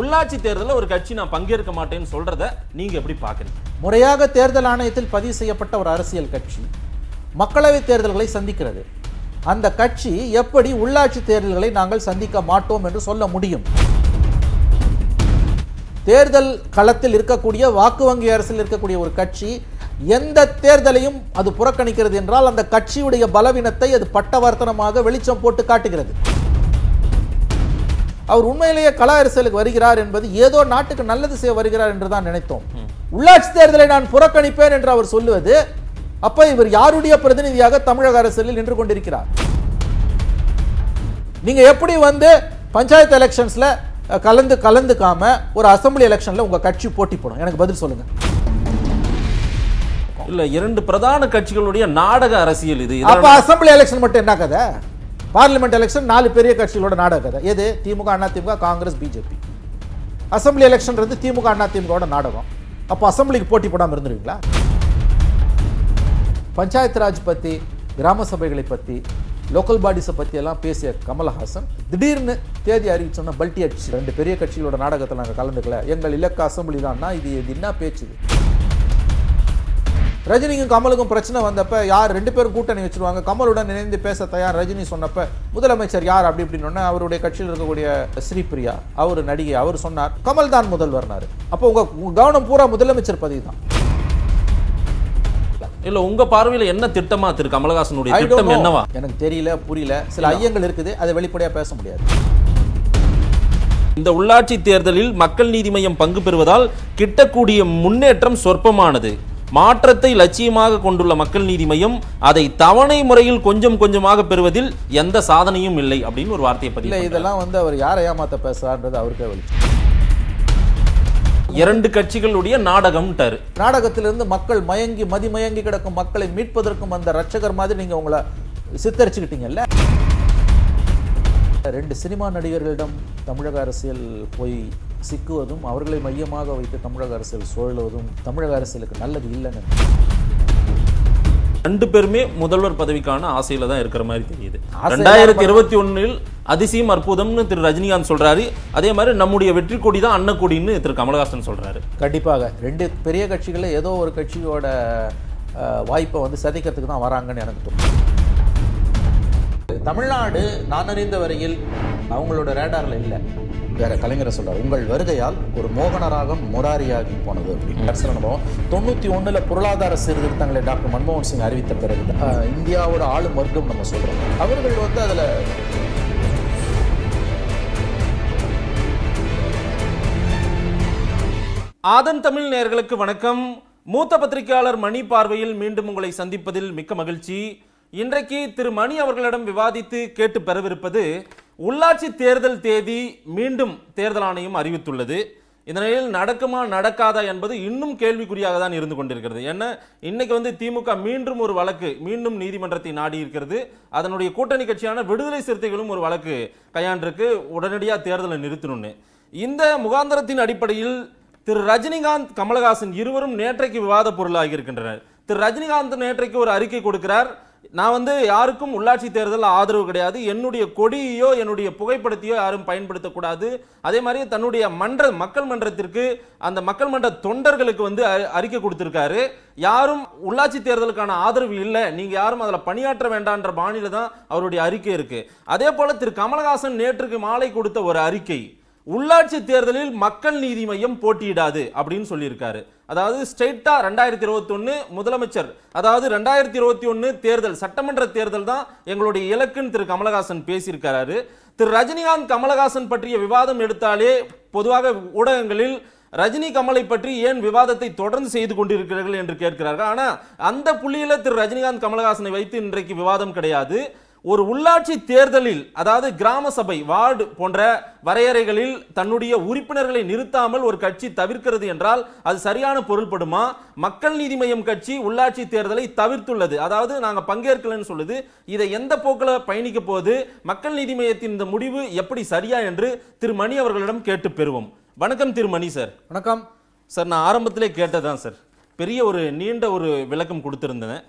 உள்ளாட்சி தேர்தலில் ஒரு கட்சி நான் பங்கேற்க மாட்டேன்னு சொல்றதை நீங்க எப்படி பார்க்குறீங்க முறையாக தேர்தல் ஆணையத்தில் பதிவு செய்யப்பட்ட ஒரு அரசியல் கட்சி மக்களவைத் தேர்தல்களை சந்திக்கிறது அந்த கட்சி எப்படி உள்ளாட்சி தேர்தல்களை நாங்கள் சந்திக்க மாட்டோம் என்று சொல்ல முடியும் தேர்தல் களத்தில் இருக்கக்கூடிய வாக்கு வங்கி அரசில் இருக்கக்கூடிய ஒரு கட்சி எந்த தேர்தலையும் அது புறக்கணிக்கிறது என்றால் அந்த கட்சியுடைய பலவீனத்தை அது பட்டவர்த்தனமாக வெளிச்சம் போட்டு காட்டுகிறது அவர் உண்மையிலேயே கலா அரசியலுக்கு வருகிறார் என்பது ஏதோ நாட்டுக்கு நல்லது செய்ய வருகிறார் என்று தான் நினைத்தோம் உள்ளாட்சி தேர்தலை நான் புறக்கணிப்பேன் என்று அவர் சொல்லுவது அப்ப இவர் யாருடைய பிரதிநிதியாக தமிழக அரசியலில் நின்று கொண்டிருக்கிறார் நீங்க எப்படி வந்து பஞ்சாயத்து எலெக்ஷன்ஸ்ல கலந்து கலந்துக்காம ஒரு அசம்பிளி எலெக்ஷன்ல உங்க கட்சி போட்டி போடும் எனக்கு பதில் சொல்லுங்க இல்ல இரண்டு பிரதான கட்சிகளுடைய நாடக அரசியல் இது அப்ப அசம்பிளி எலெக்ஷன் மட்டும் என்ன கதை பார்லிமெண்ட் எலெக்ஷன் நாலு பெரிய கட்சிகளோட நாடகம் கதை எது திமுக திமுக காங்கிரஸ் பிஜேபி அசம்பிளி வந்து திமுக அதிமுகவோட நாடகம் அப்போ அசம்பிளிக்கு போட்டி போடாமல் இருந்துருவீங்களா பஞ்சாயத்து ராஜ் பற்றி கிராம சபைகளை பற்றி லோக்கல் பாடிஸை பற்றி எல்லாம் பேசிய கமல்ஹாசன் திடீர்னு தேதி அறிவிச்சோன்னா பல்டி அடிச்சு ரெண்டு பெரிய கட்சிகளோட நாடகத்தில் நாங்கள் கலந்துக்கல எங்கள் இலக்க அசம்பிளி தான்னா இது என்ன பேச்சுது ரஜினிக்கும் கமலுக்கும் பிரச்சனை வந்தப்ப யார் ரெண்டு பேரும் கூட்டணி வச்சிருவாங்க கமலுடன் இணைந்து பேச தயார் ரஜினி சொன்னப்ப முதலமைச்சர் யார் அப்படி அப்படின்னு அவருடைய கட்சியில் இருக்கக்கூடிய ஸ்ரீபிரியா அவர் நடிகை அவர் சொன்னார் கமல் தான் முதல்வர்னார் அப்போ உங்க கவனம் பூரா முதலமைச்சர் பதவி தான் இல்ல உங்க பார்வையில என்ன திட்டமா திரு கமலஹாசனுடைய திட்டம் என்னவா எனக்கு தெரியல புரியல சில ஐயங்கள் இருக்குது அதை வெளிப்படையா பேச முடியாது இந்த உள்ளாட்சி தேர்தலில் மக்கள் நீதி மையம் பங்கு பெறுவதால் கிட்டக்கூடிய முன்னேற்றம் சொற்பமானது மாற்றத்தை லட்சியமாக கொண்டுள்ள மக்கள் நீதி மையம் அதை தவணை முறையில் கொஞ்சம் கொஞ்சமாக பெறுவதில் எந்த சாதனையும் இல்லை அப்படின்னு ஒரு வார்த்தையை பதிவு இதெல்லாம் வந்து அவர் யாரை ஏமாத்த பேசுறான்றது அவருக்கே இரண்டு கட்சிகளுடைய நாடகம் நாடகத்திலிருந்து மக்கள் மயங்கி மதிமயங்கி கிடக்கும் மக்களை மீட்பதற்கும் அந்த ரட்சகர் மாதிரி நீங்க உங்களை சித்தரிச்சுக்கிட்டீங்கல்ல ரெண்டு சினிமா நடிகர்களிடம் தமிழக அரசியல் போய் சிக்குவதும் அவர்களை மையமாக வைத்து தமிழக அரசியல் சுழலுவதும் தமிழக அரசியலுக்கு நல்லது இல்லைங்க ரெண்டு பேருமே முதல்வர் பதவிக்கான ஆசையில தான் இருக்கிற மாதிரி தெரியுது ரெண்டாயிரத்தி இருபத்தி ஒன்னில் அதிசயம் அற்புதம்னு திரு ரஜினிகாந்த் சொல்றாரு அதே மாதிரி நம்முடைய வெற்றி கொடி தான் அன்னக்கொடின்னு திரு கமலஹாசன் சொல்றாரு கண்டிப்பாக ரெண்டு பெரிய கட்சிகளில் ஏதோ ஒரு கட்சியோட வாய்ப்பை வந்து சதைக்கிறதுக்கு தான் வராங்கன்னு எனக்கு தோணும் தமிழ்நாடு நான் அறிந்த வரையில் அவங்களோட ரேடாரில் இல்லை வேற கலைஞரை சொல்றாரு உங்கள் வருகையால் ஒரு மோகனராகம் முராரியாகி போனது அப்படின்னு அனுபவம் தொண்ணூத்தி ஒண்ணுல பொருளாதார சீர்திருத்தங்களை டாக்டர் மன்மோகன் சிங் அறிவித்த பிறகு இந்தியாவோட ஆளு மருத்துவம் நம்ம சொல்றோம் அவர்கள் வந்து அதுல ஆதன் தமிழ் நேர்களுக்கு வணக்கம் மூத்த பத்திரிகையாளர் மணி பார்வையில் மீண்டும் உங்களை சந்திப்பதில் மிக்க மகிழ்ச்சி இன்றைக்கு திரு மணி அவர்களிடம் விவாதித்து கேட்டு பெறவிருப்பது உள்ளாட்சி தேர்தல் தேதி மீண்டும் தேர்தல் ஆணையம் அறிவித்துள்ளது இந்த நிலையில் நடக்குமா நடக்காதா என்பது இன்னும் கேள்விக்குறியாக தான் இருந்து கொண்டிருக்கிறது ஏன்னா இன்னைக்கு வந்து திமுக மீண்டும் ஒரு வழக்கு மீண்டும் நீதிமன்றத்தை நாடி இருக்கிறது அதனுடைய கூட்டணி கட்சியான விடுதலை சிறுத்தைகளும் ஒரு வழக்கு கையாண்டிருக்கு உடனடியாக தேர்தலை நிறுத்தணும்னு இந்த முகாந்திரத்தின் அடிப்படையில் திரு ரஜினிகாந்த் கமலஹாசன் இருவரும் நேற்றைக்கு விவாத பொருளாகி இருக்கின்றனர் திரு ரஜினிகாந்த் நேற்றைக்கு ஒரு அறிக்கை கொடுக்கிறார் நான் வந்து யாருக்கும் உள்ளாட்சி தேர்தலில் ஆதரவு கிடையாது என்னுடைய கொடியோ என்னுடைய புகைப்படத்தையோ யாரும் பயன்படுத்தக்கூடாது அதே மாதிரி தன்னுடைய மன்ற மக்கள் மன்றத்திற்கு அந்த மக்கள் மன்ற தொண்டர்களுக்கு வந்து அறிக்கை கொடுத்துருக்காரு யாரும் உள்ளாட்சி தேர்தலுக்கான ஆதரவு இல்லை நீங்கள் யாரும் அதில் பணியாற்ற வேண்டான்ற பாணியில் தான் அவருடைய அறிக்கை இருக்குது அதே போல் திரு கமலஹாசன் நேற்றுக்கு மாலை கொடுத்த ஒரு அறிக்கை உள்ளாட்சி தேர்தலில் மக்கள் நீதி மையம் போட்டியிடாது அப்படின்னு சொல்லியிருக்காரு அதாவது ஸ்ட்ரெயிட்டாக ரெண்டாயிரத்தி இருபத்தொன்று முதலமைச்சர் அதாவது ரெண்டாயிரத்தி இருபத்தி ஒன்று தேர்தல் சட்டமன்ற தேர்தல் தான் எங்களுடைய இலக்குன்னு திரு கமலஹாசன் பேசியிருக்கிறாரு திரு ரஜினிகாந்த் கமலஹாசன் பற்றிய விவாதம் எடுத்தாலே பொதுவாக ஊடகங்களில் ரஜினி கமலை பற்றி ஏன் விவாதத்தை தொடர்ந்து செய்து கொண்டிருக்கிறார்கள் என்று கேட்கிறார்கள் ஆனால் அந்த புள்ளியில் திரு ரஜினிகாந்த் கமலஹாசனை வைத்து இன்றைக்கு விவாதம் கிடையாது ஒரு உள்ளாட்சி தேர்தலில் அதாவது கிராம சபை வார்டு போன்ற வரையறைகளில் தன்னுடைய உறுப்பினர்களை நிறுத்தாமல் ஒரு கட்சி தவிர்க்கிறது என்றால் அது சரியான பொருள்படுமா மக்கள் நீதி மையம் கட்சி உள்ளாட்சி தேர்தலை தவிர்த்துள்ளது அதாவது நாங்கள் பங்கேற்கலன்னு சொல்லுது இதை எந்த போக்கில் பயணிக்க போது மக்கள் நீதி மையத்தின் இந்த முடிவு எப்படி சரியா என்று திரு மணி அவர்களிடம் கேட்டு பெறுவோம் வணக்கம் திரு மணி சார் வணக்கம் சார் நான் ஆரம்பத்திலே கேட்டதான் சார் பெரிய ஒரு நீண்ட ஒரு விளக்கம் கொடுத்துருந்தேன்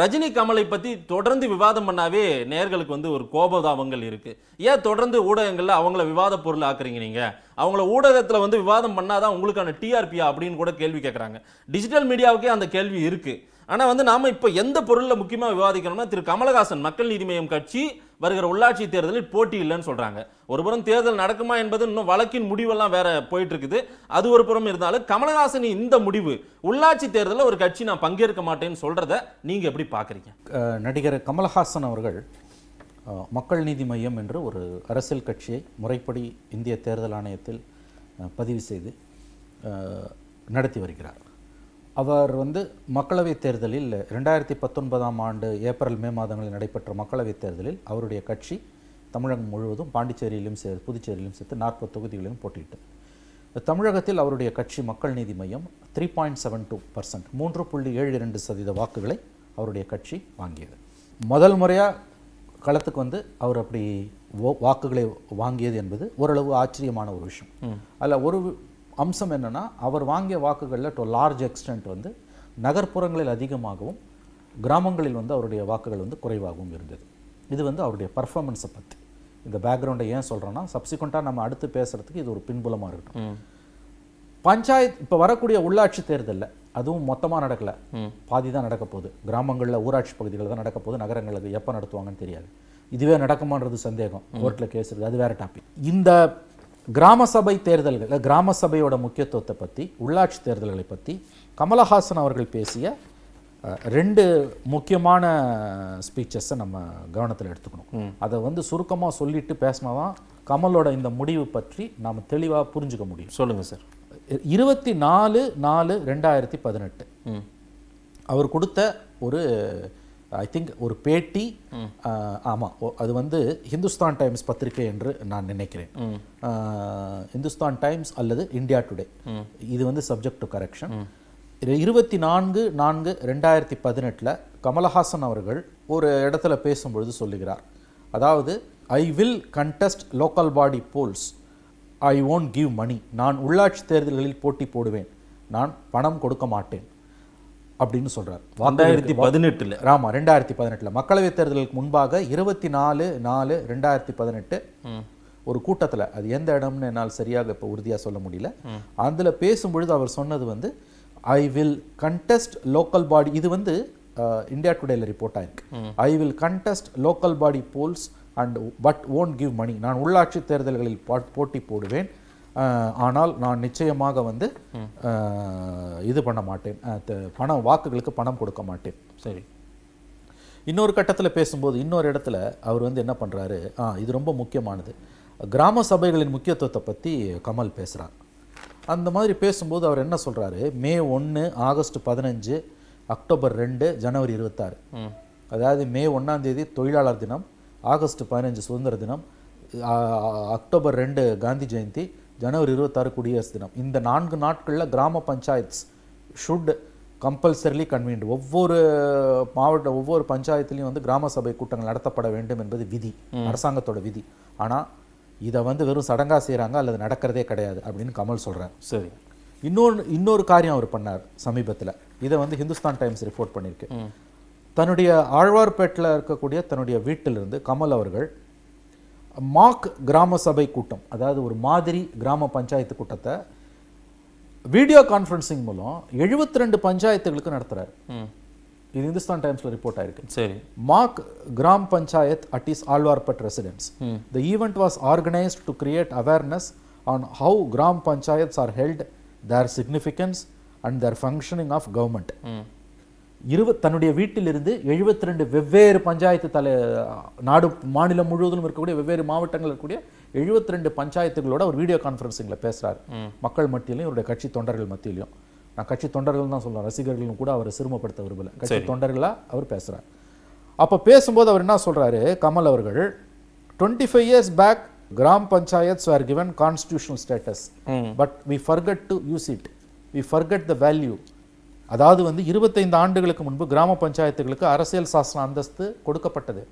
ரஜினி கமலை பற்றி தொடர்ந்து விவாதம் பண்ணாவே நேர்களுக்கு வந்து ஒரு கோபதாபங்கள் இருக்குது ஏன் தொடர்ந்து ஊடகங்களில் அவங்கள விவாத பொருள் ஆக்குறீங்க நீங்கள் அவங்கள ஊடகத்தில் வந்து விவாதம் பண்ணாதான் உங்களுக்கான டிஆர்பியா அப்படின்னு கூட கேள்வி கேட்குறாங்க டிஜிட்டல் மீடியாவுக்கே அந்த கேள்வி இருக்குது ஆனால் வந்து நாம் இப்போ எந்த பொருளில் முக்கியமாக விவாதிக்கணும்னா திரு கமலஹாசன் மக்கள் நீதி மையம் கட்சி வருகிற உள்ளாட்சி தேர்தலில் போட்டி இல்லைன்னு சொல்றாங்க ஒருபுறம் தேர்தல் நடக்குமா என்பது இன்னும் வழக்கின் முடிவெல்லாம் வேற போயிட்டு இருக்குது அது ஒரு புறம் இருந்தாலும் கமலஹாசன் இந்த முடிவு உள்ளாட்சி தேர்தலில் ஒரு கட்சி நான் பங்கேற்க மாட்டேன்னு சொல்றத நீங்க எப்படி பாக்குறீங்க நடிகர் கமலஹாசன் அவர்கள் மக்கள் நீதி மையம் என்று ஒரு அரசியல் கட்சியை முறைப்படி இந்திய தேர்தல் ஆணையத்தில் பதிவு செய்து நடத்தி வருகிறார் அவர் வந்து மக்களவைத் தேர்தலில் ரெண்டாயிரத்தி பத்தொன்பதாம் ஆண்டு ஏப்ரல் மே மாதங்களில் நடைபெற்ற மக்களவைத் தேர்தலில் அவருடைய கட்சி தமிழகம் முழுவதும் பாண்டிச்சேரியிலும் சேர்த்து புதுச்சேரியிலும் சேர்த்து நாற்பது தொகுதிகளிலும் போட்டியிட்டு தமிழகத்தில் அவருடைய கட்சி Makkal Needhi Maiam three point seven two percent மூன்று புள்ளி ஏழு இரண்டு சதவீத வாக்குகளை அவருடைய கட்சி வாங்கியது முதல் முறையாக களத்துக்கு வந்து அவர் அப்படி வாக்குகளை வாங்கியது என்பது ஓரளவு ஆச்சரியமான ஒரு விஷயம் அதில் ஒரு அம்சம் என்னென்னா அவர் வாங்கிய வாக்குகளில் டு லார்ஜ் எக்ஸ்டென்ட் வந்து நகர்ப்புறங்களில் அதிகமாகவும் கிராமங்களில் வந்து அவருடைய வாக்குகள் வந்து குறைவாகவும் இருந்தது இது வந்து அவருடைய பர்ஃபார்மன்ஸை பற்றி இந்த பேக்ரவுண்டை ஏன் சொல்கிறோன்னா சப்சிக்வெண்ட்டாக நம்ம அடுத்து பேசுகிறதுக்கு இது ஒரு பின்புலமாக இருக்கட்டும் பஞ்சாயத் இப்போ வரக்கூடிய உள்ளாட்சி தேர்தலில் அதுவும் மொத்தமாக நடக்கலை பாதி தான் நடக்க போகுது கிராமங்களில் ஊராட்சி பகுதிகளில் தான் நடக்க போகுது நகரங்களுக்கு எப்போ நடத்துவாங்கன்னு தெரியாது இதுவே நடக்குமான்றது சந்தேகம் கோர்ட்டில் கேஸ் இருக்குது அது வேறு டாபிக் இந்த கிராம சபை தேர்தல்கள் கிராம சபையோட முக்கியத்துவத்தை பற்றி உள்ளாட்சி தேர்தல்களை பற்றி கமலஹாசன் அவர்கள் பேசிய ரெண்டு முக்கியமான ஸ்பீச்சஸை நம்ம கவனத்தில் எடுத்துக்கணும் அதை வந்து சுருக்கமாக சொல்லிட்டு பேசினா தான் கமலோட இந்த முடிவு பற்றி நாம் தெளிவாக புரிஞ்சுக்க முடியும் சொல்லுங்கள் சார் இருபத்தி நாலு நாலு ரெண்டாயிரத்தி பதினெட்டு அவர் கொடுத்த ஒரு ஐ திங்க் ஒரு பேட்டி ஆமாம் அது வந்து ஹிந்துஸ்தான் டைம்ஸ் பத்திரிகை என்று நான் நினைக்கிறேன் ஹிந்துஸ்தான் டைம்ஸ் அல்லது இந்தியா டுடே இது வந்து சப்ஜெக்ட் டு கரெக்ஷன் இருபத்தி நான்கு நான்கு ரெண்டாயிரத்தி பதினெட்டில் கமலஹாசன் அவர்கள் ஒரு இடத்துல பேசும்பொழுது சொல்லுகிறார் அதாவது I will contest local body polls I won't give money நான் உள்ளாட்சி தேர்தல்களில் போட்டி போடுவேன் நான் பணம் கொடுக்க மாட்டேன் அப்படின்னு சொல்கிறார் ரெண்டாயிரத்தி பதினெட்டுல ஆமாம் ரெண்டாயிரத்தி பதினெட்டில் மக்களவைத் தேர்தலுக்கு முன்பாக இருபத்தி நாலு நாலு ரெண்டாயிரத்தி பதினெட்டு ஒரு கூட்டத்தில் அது எந்த இடம்னு என்னால் சரியாக இப்போ உறுதியாக சொல்ல முடியல அதில் பேசும்பொழுது அவர் சொன்னது வந்து I will contest local body இது வந்து இந்தியா டுடேல ரிப்போர்ட் ஆயிருக்கு I will contest local body polls and but won't give money நான் உள்ளாட்சி தேர்தல்களில் போட்டி போடுவேன் ஆனால் நான் நிச்சயமாக வந்து இது பண்ண மாட்டேன் பணம் வாக்குகளுக்கு பணம் கொடுக்க மாட்டேன் சரி இன்னொரு கட்டத்தில் பேசும்போது இன்னொரு இடத்துல அவர் வந்து என்ன பண்ணுறாரு ஆ இது ரொம்ப முக்கியமானது கிராம சபைகளின் முக்கியத்துவத்தை பற்றி கமல் பேசுகிறார் அந்த மாதிரி பேசும்போது அவர் என்ன சொல்கிறாரு மே ஒன்று ஆகஸ்ட் பதினஞ்சு அக்டோபர் ரெண்டு ஜனவரி இருபத்தாறு அதாவது மே ஒன்றாந்தேதி தொழிலாளர் தினம் ஆகஸ்ட் பதினஞ்சு சுதந்திர தினம் அக்டோபர் ரெண்டு காந்தி ஜெயந்தி ஜனவரி இருபத்தாறு குடியரசு தினம் இந்த நான்கு நாட்களில் கிராம பஞ்சாயத்ஸ் ஷுட் கம்பல்சரிலி கன்வீன்டு ஒவ்வொரு மாவட்ட ஒவ்வொரு பஞ்சாயத்துலேயும் வந்து கிராம சபை கூட்டங்கள் நடத்தப்பட வேண்டும் என்பது விதி அரசாங்கத்தோட விதி ஆனால் இதை வந்து வெறும் சடங்காக செய்கிறாங்க அல்லது நடக்கிறதே கிடையாது அப்படின்னு கமல் சொல்கிறேன் சரி இன்னொரு இன்னொரு காரியம் அவர் பண்ணார் சமீபத்தில் இதை வந்து ஹிந்துஸ்தான் டைம்ஸ் ரிப்போர்ட் பண்ணியிருக்கு தன்னுடைய ஆழ்வார்பேட்டில் இருக்கக்கூடிய தன்னுடைய வீட்டிலிருந்து கமல் அவர்கள் மாக் கிராம சபை கூட்டம் அதாவது ஒரு மாதிரி கிராம பஞ்சாயத்து கூட்டத்தை வீடியோ கான்ஃபரன்சிங் மூலம் எழுபத்தி ரெண்டு பஞ்சாயத்துகளுக்கு நடத்துகிறார் இது இந்துஸ்தான் டைம்ஸில் ரிப்போர்ட் ஆயிருக்கு சரி mock gram panchayat at is Alwarpet residence the event was organised to create awareness on how gram panchayats are held their significance and their functioning of government இருவ தன்னுடைய வீட்டிலிருந்து எழுபத்தி ரெண்டு வெவ்வேறு பஞ்சாயத்து தலை நாடு மாநிலம் முழுவதும் இருக்கக்கூடிய வெவ்வேறு மாவட்டங்கள் இருக்கக்கூடிய எழுபத்தி ரெண்டு பஞ்சாயத்துகளோட ஒரு வீடியோ கான்ஃபரன்ஸிங்கில் பேசுகிறார் மக்கள் மத்தியிலையும் இவருடைய கட்சி தொண்டர்கள் மத்தியிலையும் நான் கட்சி தொண்டர்கள் தான் சொல்கிறேன் ரசிகர்களும் கூட அவரை சிறுமப்படுத்த விரும்பல கட்சி தொண்டர்களாக அவர் பேசுகிறார் அப்போ பேசும்போது அவர் என்ன சொல்கிறாரு கமல் அவர்கள் twenty five years back gram panchayats are given constitutional status but we forgot to use it we forgot the value அதாவது வந்து இருபத்தைந்து ஆண்டுகளுக்கு முன்பு கிராம பஞ்சாயத்துகளுக்கு அரசியல் சாசன அந்தஸ்து கொடுக்கப்பட்டது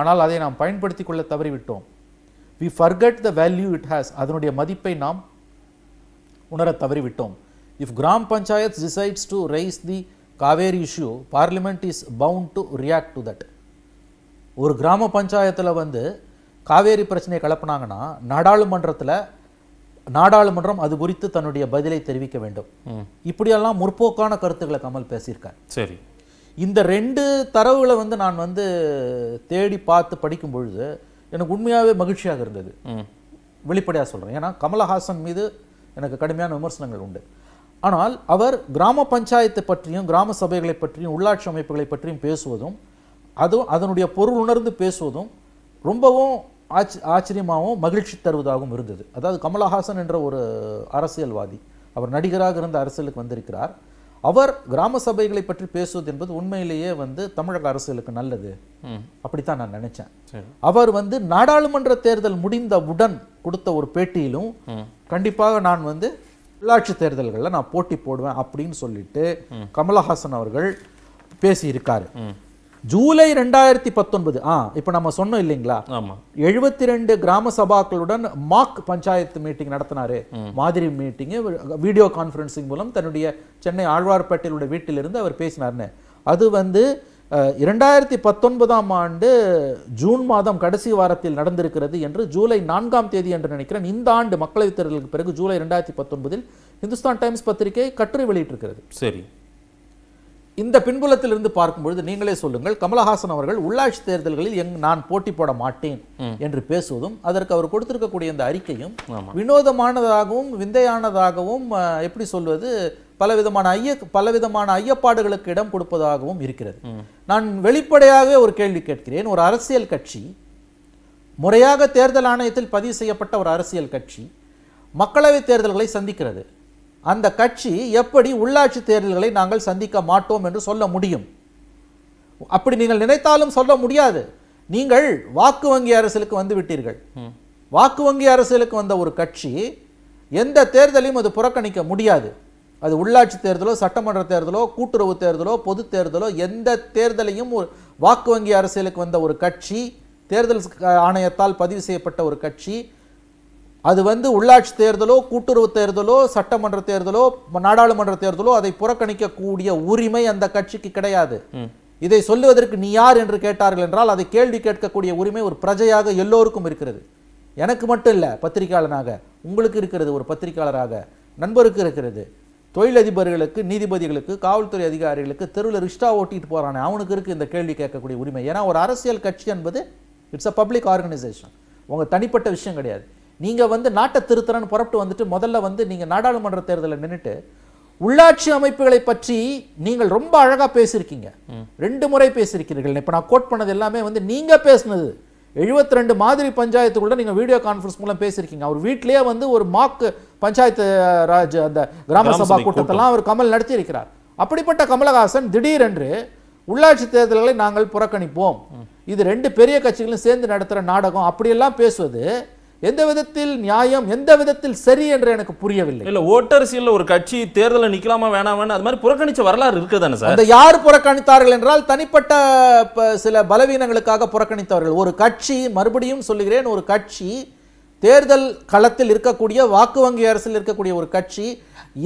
ஆனால் அதை நாம் பயன்படுத்தி கொள்ள தவறிவிட்டோம் we forgot the value it has அதனுடைய மதிப்பை நாம் உணர தவறிவிட்டோம் if gram panchayat decides to raise the Kaveri issue parliament is bound to react to that ஒரு கிராம பஞ்சாயத்தில் வந்து காவேரி பிரச்சனையை கலப்புனாங்கன்னா நாடாளுமன்றத்தில் நாடாளுமன்றம் அது குறித்து தன்னுடைய பதிலை தெரிவிக்க வேண்டும் இப்படியெல்லாம் முற்போக்கான கருத்துக்களை கமல் பேசியிருக்கார் சரி இந்த ரெண்டு தரவுகளை வந்து நான் வந்து தேடி பார்த்து படிக்கும் பொழுது எனக்கு உண்மையாகவே மகிழ்ச்சியாக இருந்தது வெளிப்படையாக சொல்கிறேன் ஏன்னா கமலஹாசன் மீது எனக்கு கடுமையான விமர்சனங்கள் உண்டு ஆனால் அவர் கிராம பஞ்சாயத்தை பற்றியும் கிராம சபைகளை பற்றியும் உள்ளாட்சி அமைப்புகளை பற்றியும் பேசுவதும் அதுவும் அதனுடைய பொருள் உணர்ந்து பேசுவதும் ரொம்பவும் ஆச் ஆச்சரியமாகவும் மகிழ்ச்சி தருவதாகவும் இருந்தது அதாவது கமலஹாசன் என்ற ஒரு அரசியல்வாதி அவர் நடிகராக இருந்த அரசியலுக்கு வந்திருக்கிறார் அவர் கிராம சபைகளை பற்றி பேசுவது என்பது உண்மையிலேயே வந்து தமிழக அரசியலுக்கு நல்லது அப்படித்தான் நான் நினைச்சேன் அவர் வந்து நாடாளுமன்ற தேர்தல் முடிந்தவுடன் கொடுத்த ஒரு பேட்டியிலும் கண்டிப்பாக நான் வந்து உள்ளாட்சி தேர்தல்களில் நான் போட்டி போடுவேன் அப்படின்னு சொல்லிட்டு கமலஹாசன் அவர்கள் பேசியிருக்காரு ஜூலை ரெண்டாயிரத்தி பத்தொன்பது ஆ இப்போ நம்ம சொன்னோம் இல்லைங்களா எழுபத்தி ரெண்டு கிராம சபாக்களுடன் மாக் பஞ்சாயத்து மீட்டிங் நடத்தினாரு மாதிரி மீட்டிங்கு வீடியோ கான்ஃபரன்சிங் மூலம் தன்னுடைய சென்னை வீட்டில் வீட்டிலிருந்து அவர் பேசினார்னு அது வந்து இரண்டாயிரத்தி பத்தொன்பதாம் ஆண்டு ஜூன் மாதம் கடைசி வாரத்தில் நடந்திருக்கிறது என்று ஜூலை நான்காம் தேதி என்று நினைக்கிறேன் இந்த ஆண்டு மக்களவைத் தேர்தலுக்கு பிறகு ஜூலை ரெண்டாயிரத்தி பத்தொன்பதில் இந்துஸ்தான் டைம்ஸ் பத்திரிகை கட்டுரை வெளியிட்டிருக்கிறது சரி இந்த பின்புலத்திலிருந்து பார்க்கும்பொழுது நீங்களே சொல்லுங்கள் கமலஹாசன் அவர்கள் உள்ளாட்சி தேர்தல்களில் எங் நான் போட்டி போட மாட்டேன் என்று பேசுவதும் அதற்கு அவர் கொடுத்திருக்கக்கூடிய இந்த அறிக்கையும் வினோதமானதாகவும் விந்தையானதாகவும் எப்படி சொல்வது பலவிதமான ஐய பலவிதமான ஐயப்பாடுகளுக்கு இடம் கொடுப்பதாகவும் இருக்கிறது நான் வெளிப்படையாகவே ஒரு கேள்வி கேட்கிறேன் ஒரு அரசியல் கட்சி முறையாக தேர்தல் ஆணையத்தில் பதிவு செய்யப்பட்ட ஒரு அரசியல் கட்சி மக்களவைத் தேர்தல்களை சந்திக்கிறது அந்த கட்சி எப்படி உள்ளாட்சி தேர்தல்களை நாங்கள் சந்திக்க மாட்டோம் என்று சொல்ல முடியும் அப்படி நீங்கள் நினைத்தாலும் சொல்ல முடியாது நீங்கள் வாக்கு வங்கி அரசியலுக்கு வந்து விட்டீர்கள் வாக்கு வங்கி அரசியலுக்கு வந்த ஒரு கட்சி எந்த தேர்தலையும் அது புறக்கணிக்க முடியாது அது உள்ளாட்சி தேர்தலோ சட்டமன்ற தேர்தலோ கூட்டுறவு தேர்தலோ பொது தேர்தலோ எந்த தேர்தலையும் ஒரு வாக்கு வங்கி அரசியலுக்கு வந்த ஒரு கட்சி தேர்தல் ஆணையத்தால் பதிவு செய்யப்பட்ட ஒரு கட்சி அது வந்து உள்ளாட்சி தேர்தலோ கூட்டுறவு தேர்தலோ சட்டமன்ற தேர்தலோ நாடாளுமன்ற தேர்தலோ அதை புறக்கணிக்கக்கூடிய உரிமை அந்த கட்சிக்கு கிடையாது இதை சொல்லுவதற்கு நீ யார் என்று கேட்டார்கள் என்றால் அதை கேள்வி கேட்கக்கூடிய உரிமை ஒரு பிரஜையாக எல்லோருக்கும் இருக்கிறது எனக்கு மட்டும் இல்லை பத்திரிகையாளனாக உங்களுக்கு இருக்கிறது ஒரு பத்திரிகையாளராக நண்பருக்கு இருக்கிறது தொழிலதிபர்களுக்கு நீதிபதிகளுக்கு காவல்துறை அதிகாரிகளுக்கு தெருவில் ரிஷ்டா ஓட்டிட்டு போகிறானே அவனுக்கு இருக்குது இந்த கேள்வி கேட்கக்கூடிய உரிமை ஏன்னா ஒரு அரசியல் கட்சி என்பது இட்ஸ் அ பப்ளிக் ஆர்கனைசேஷன் உங்கள் தனிப்பட்ட விஷயம் கிடையாது நீங்கள் வந்து நாட்டை திருத்தரன்னு புறப்பட்டு வந்துட்டு முதல்ல வந்து நீங்கள் நாடாளுமன்ற தேர்தலில் நின்றுட்டு உள்ளாட்சி அமைப்புகளை பற்றி நீங்கள் ரொம்ப அழகாக பேசியிருக்கீங்க ரெண்டு முறை பேசியிருக்கிறீர்கள் இப்போ நான் கோட் பண்ணது எல்லாமே வந்து நீங்கள் பேசுனது எழுபத்தி ரெண்டு மாதிரி பஞ்சாயத்துக்குள்ள நீங்கள் வீடியோ கான்ஃபரன்ஸ் மூலம் பேசியிருக்கீங்க அவர் வீட்டிலேயே வந்து ஒரு மாக்கு பஞ்சாயத்து ராஜ் அந்த கிராம சபா கூட்டத்தெல்லாம் அவர் கமல் நடத்தியிருக்கிறார் அப்படிப்பட்ட கமலஹாசன் திடீரென்று உள்ளாட்சி தேர்தல்களை நாங்கள் புறக்கணிப்போம் இது ரெண்டு பெரிய கட்சிகளும் சேர்ந்து நடத்துகிற நாடகம் அப்படியெல்லாம் பேசுவது எந்த விதத்தில் நியாயம் எந்த விதத்தில் சரி என்று எனக்கு புரியவில்லை இல்ல ஓட்டரசியல் ஒரு கட்சி தேர்தலில் நிக்கலாமா வேணாமான்னு அது மாதிரி புறக்கணிச்ச வரலாறு இருக்குதானே சார் அந்த யார் புறக்கணித்தார்கள் என்றால் தனிப்பட்ட சில பலவீனங்களுக்காக புறக்கணித்தவர்கள் ஒரு கட்சி மறுபடியும் சொல்லுகிறேன் ஒரு கட்சி தேர்தல் களத்தில் இருக்கக்கூடிய வாக்கு வங்கி அரசில் இருக்கக்கூடிய ஒரு கட்சி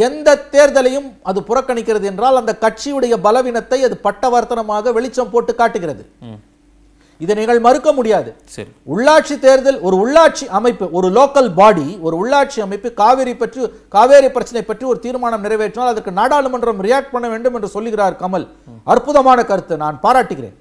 எந்த தேர்தலையும் அது புறக்கணிக்கிறது என்றால் அந்த கட்சியுடைய பலவீனத்தை அது பட்டவர்த்தனமாக வெளிச்சம் போட்டு காட்டுகிறது இதை நீங்கள் மறுக்க முடியாது சரி உள்ளாட்சி தேர்தல் ஒரு உள்ளாட்சி அமைப்பு ஒரு லோக்கல் பாடி ஒரு உள்ளாட்சி அமைப்பு காவேரி பற்றி காவேரி பிரச்சனை பற்றி ஒரு தீர்மானம் நிறைவேற்றினால் அதற்கு நாடாளுமன்றம் ரியாக்ட் பண்ண வேண்டும் என்று சொல்லுகிறார் கமல் அற்புதமான கருத்து நான் பாராட்டுகிறேன்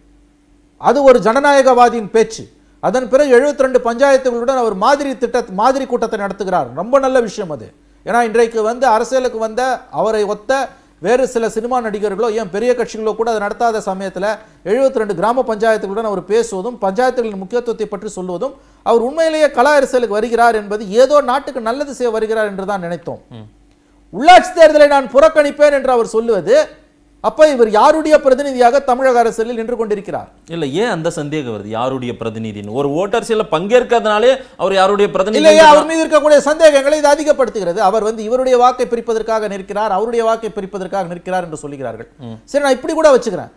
அது ஒரு ஜனநாயகவாதியின் பேச்சு அதன் பிறகு எழுபத்தி ரெண்டு பஞ்சாயத்துகளுடன் அவர் மாதிரி திட்ட மாதிரி கூட்டத்தை நடத்துகிறார் ரொம்ப நல்ல விஷயம் அது ஏன்னா இன்றைக்கு வந்து அரசியலுக்கு வந்த அவரை ஒத்த வேறு சில சினிமா நடிகர்களோ ஏன் பெரிய கட்சிகளோ கூட அதை நடத்தாத சமயத்தில் எழுபத்தி ரெண்டு கிராம பஞ்சாயத்துகளுடன் அவர் பேசுவதும் பஞ்சாயத்துகளின் முக்கியத்துவத்தை பற்றி சொல்வதும் அவர் உண்மையிலேயே கலா அரசியலுக்கு வருகிறார் என்பது ஏதோ நாட்டுக்கு நல்லது செய்ய வருகிறார் என்று தான் நினைத்தோம் உள்ளாட்சி தேர்தலை நான் புறக்கணிப்பேன் என்று அவர் சொல்லுவது அப்போ இவர் யாருடைய பிரதிநிதியாக தமிழக அரசியலில் நின்று கொண்டிருக்கிறார் இல்லை ஏன் அந்த சந்தேகம் வருது யாருடைய பிரதிநிதின்னு ஒரு ஓட்டர் சில பங்கேற்கிறதுனாலே அவர் யாருடைய பிரதிநிதி அவர் மீது இருக்கக்கூடிய சந்தேகங்களை இது அதிகப்படுத்துகிறது அவர் வந்து இவருடைய வாக்கை பிரிப்பதற்காக நிற்கிறார் அவருடைய வாக்கை பிரிப்பதற்காக நிற்கிறார் என்று சொல்லுகிறார்கள் சரி நான் இப்படி கூட வச்சுக்கிறேன்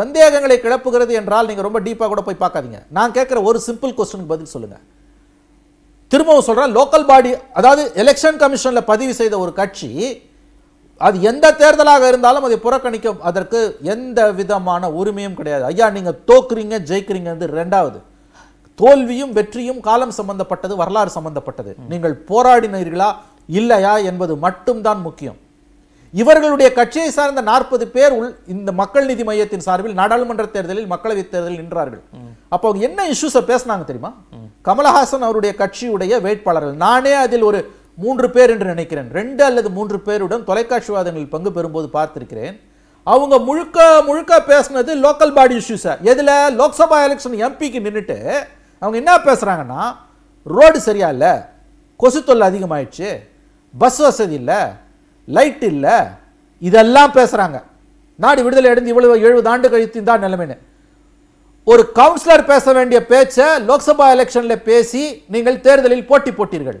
சந்தேகங்களை கிளப்புகிறது என்றால் நீங்கள் ரொம்ப டீப்பாக கூட போய் பார்க்காதீங்க நான் கேட்குற ஒரு சிம்பிள் கொஸ்டனுக்கு பதில் சொல்லுங்கள் திரும்பவும் சொல்கிறேன் லோக்கல் பாடி அதாவது எலெக்ஷன் கமிஷனில் பதிவு செய்த ஒரு கட்சி அது எந்த தேர்தலாக இருந்தாலும் அதை புறக்கணிக்க அதற்கு எந்த விதமான உரிமையும் கிடையாது ஐயா நீங்கள் தோக்குறீங்க ஜெயிக்கிறீங்க வந்து ரெண்டாவது தோல்வியும் வெற்றியும் காலம் சம்பந்தப்பட்டது வரலாறு சம்பந்தப்பட்டது நீங்கள் போராடினீர்களா இல்லையா என்பது மட்டும்தான் முக்கியம் இவர்களுடைய கட்சியை சார்ந்த நாற்பது பேர் உள் இந்த மக்கள் நீதி மையத்தின் சார்பில் நாடாளுமன்ற தேர்தலில் மக்களவைத் தேர்தலில் நின்றார்கள் அப்போ என்ன இஷ்யூஸை பேசினாங்க தெரியுமா கமலஹாசன் அவருடைய கட்சியுடைய வேட்பாளர்கள் நானே அதில் ஒரு மூன்று பேர் என்று நினைக்கிறேன் ரெண்டு அல்லது மூன்று பேருடன் தொலைக்காட்சிவாதங்களில் பங்கு பெறும்போது பார்த்திருக்கிறேன் அவங்க முழுக்க முழுக்க பேசுனது லோக்கல் பாடி இஷ்யூஸா எதில் லோக்சபா எலெக்ஷன் எம்பிக்கு நின்றுட்டு அவங்க என்ன பேசுகிறாங்கன்னா ரோடு சரியா இல்லை கொசு தொல்லை அதிகமாயிடுச்சு பஸ் வசதி இல்லை லைட் இல்லை இதெல்லாம் பேசுகிறாங்க நாடு விடுதலை அடைந்து இவ்வளவு எழுபது ஆண்டு கழித்து தான் நிலைமைன்னு ஒரு கவுன்சிலர் பேச வேண்டிய பேச்சை லோக்சபா எலெக்ஷனில் பேசி நீங்கள் தேர்தலில் போட்டி போட்டீர்கள்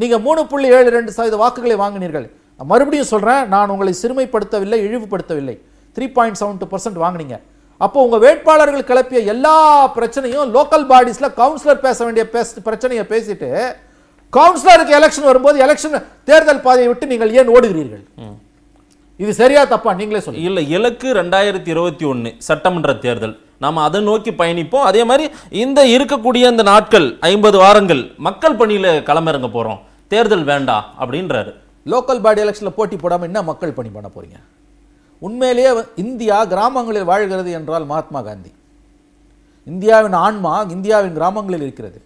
நீங்கள் மூணு புள்ளி ஏழு ரெண்டு சதவீத வாக்குகளை வாங்கினீர்கள் நான் மறுபடியும் சொல்கிறேன் நான் உங்களை சிறுமைப்படுத்தவில்லை இழிவுபடுத்தவில்லை three point seven two percent வாங்கினீங்க அப்போ உங்கள் வேட்பாளர்கள் கிளப்பிய எல்லா பிரச்சனையும் லோக்கல் பாடிஸில் கவுன்சிலர் பேச வேண்டிய பேச பிரச்சனையை பேசிட்டு கவுன்சிலருக்கு எலெக்ஷன் வரும்போது எலெக்ஷன் தேர்தல் பாதையை விட்டு நீங்கள் ஏன் ஓடுகிறீர்கள் இது சரியா தப்பா நீங்களே சொல்லுங்க இல்லை இலக்கு ரெண்டாயிரத்தி இருபத்தி ஒன்று சட்டமன்ற தேர்தல் நாம் அதை நோக்கி பயணிப்போம் அதே மாதிரி இந்த இருக்கக்கூடிய இந்த நாட்கள் ஐம்பது வாரங்கள் மக்கள் பணியில் களமிறங்க போகிறோம் தேர்தல் வேண்டாம் அப்படின்றாரு லோக்கல் பாடி எலெக்ஷனில் போட்டி போடாமல் என்ன மக்கள் பணி பண்ண போகிறீங்க உண்மையிலேயே இந்தியா கிராமங்களில் வாழ்கிறது என்றால் மகாத்மா காந்தி இந்தியாவின் ஆன்மா இந்தியாவின் கிராமங்களில் இருக்கிறது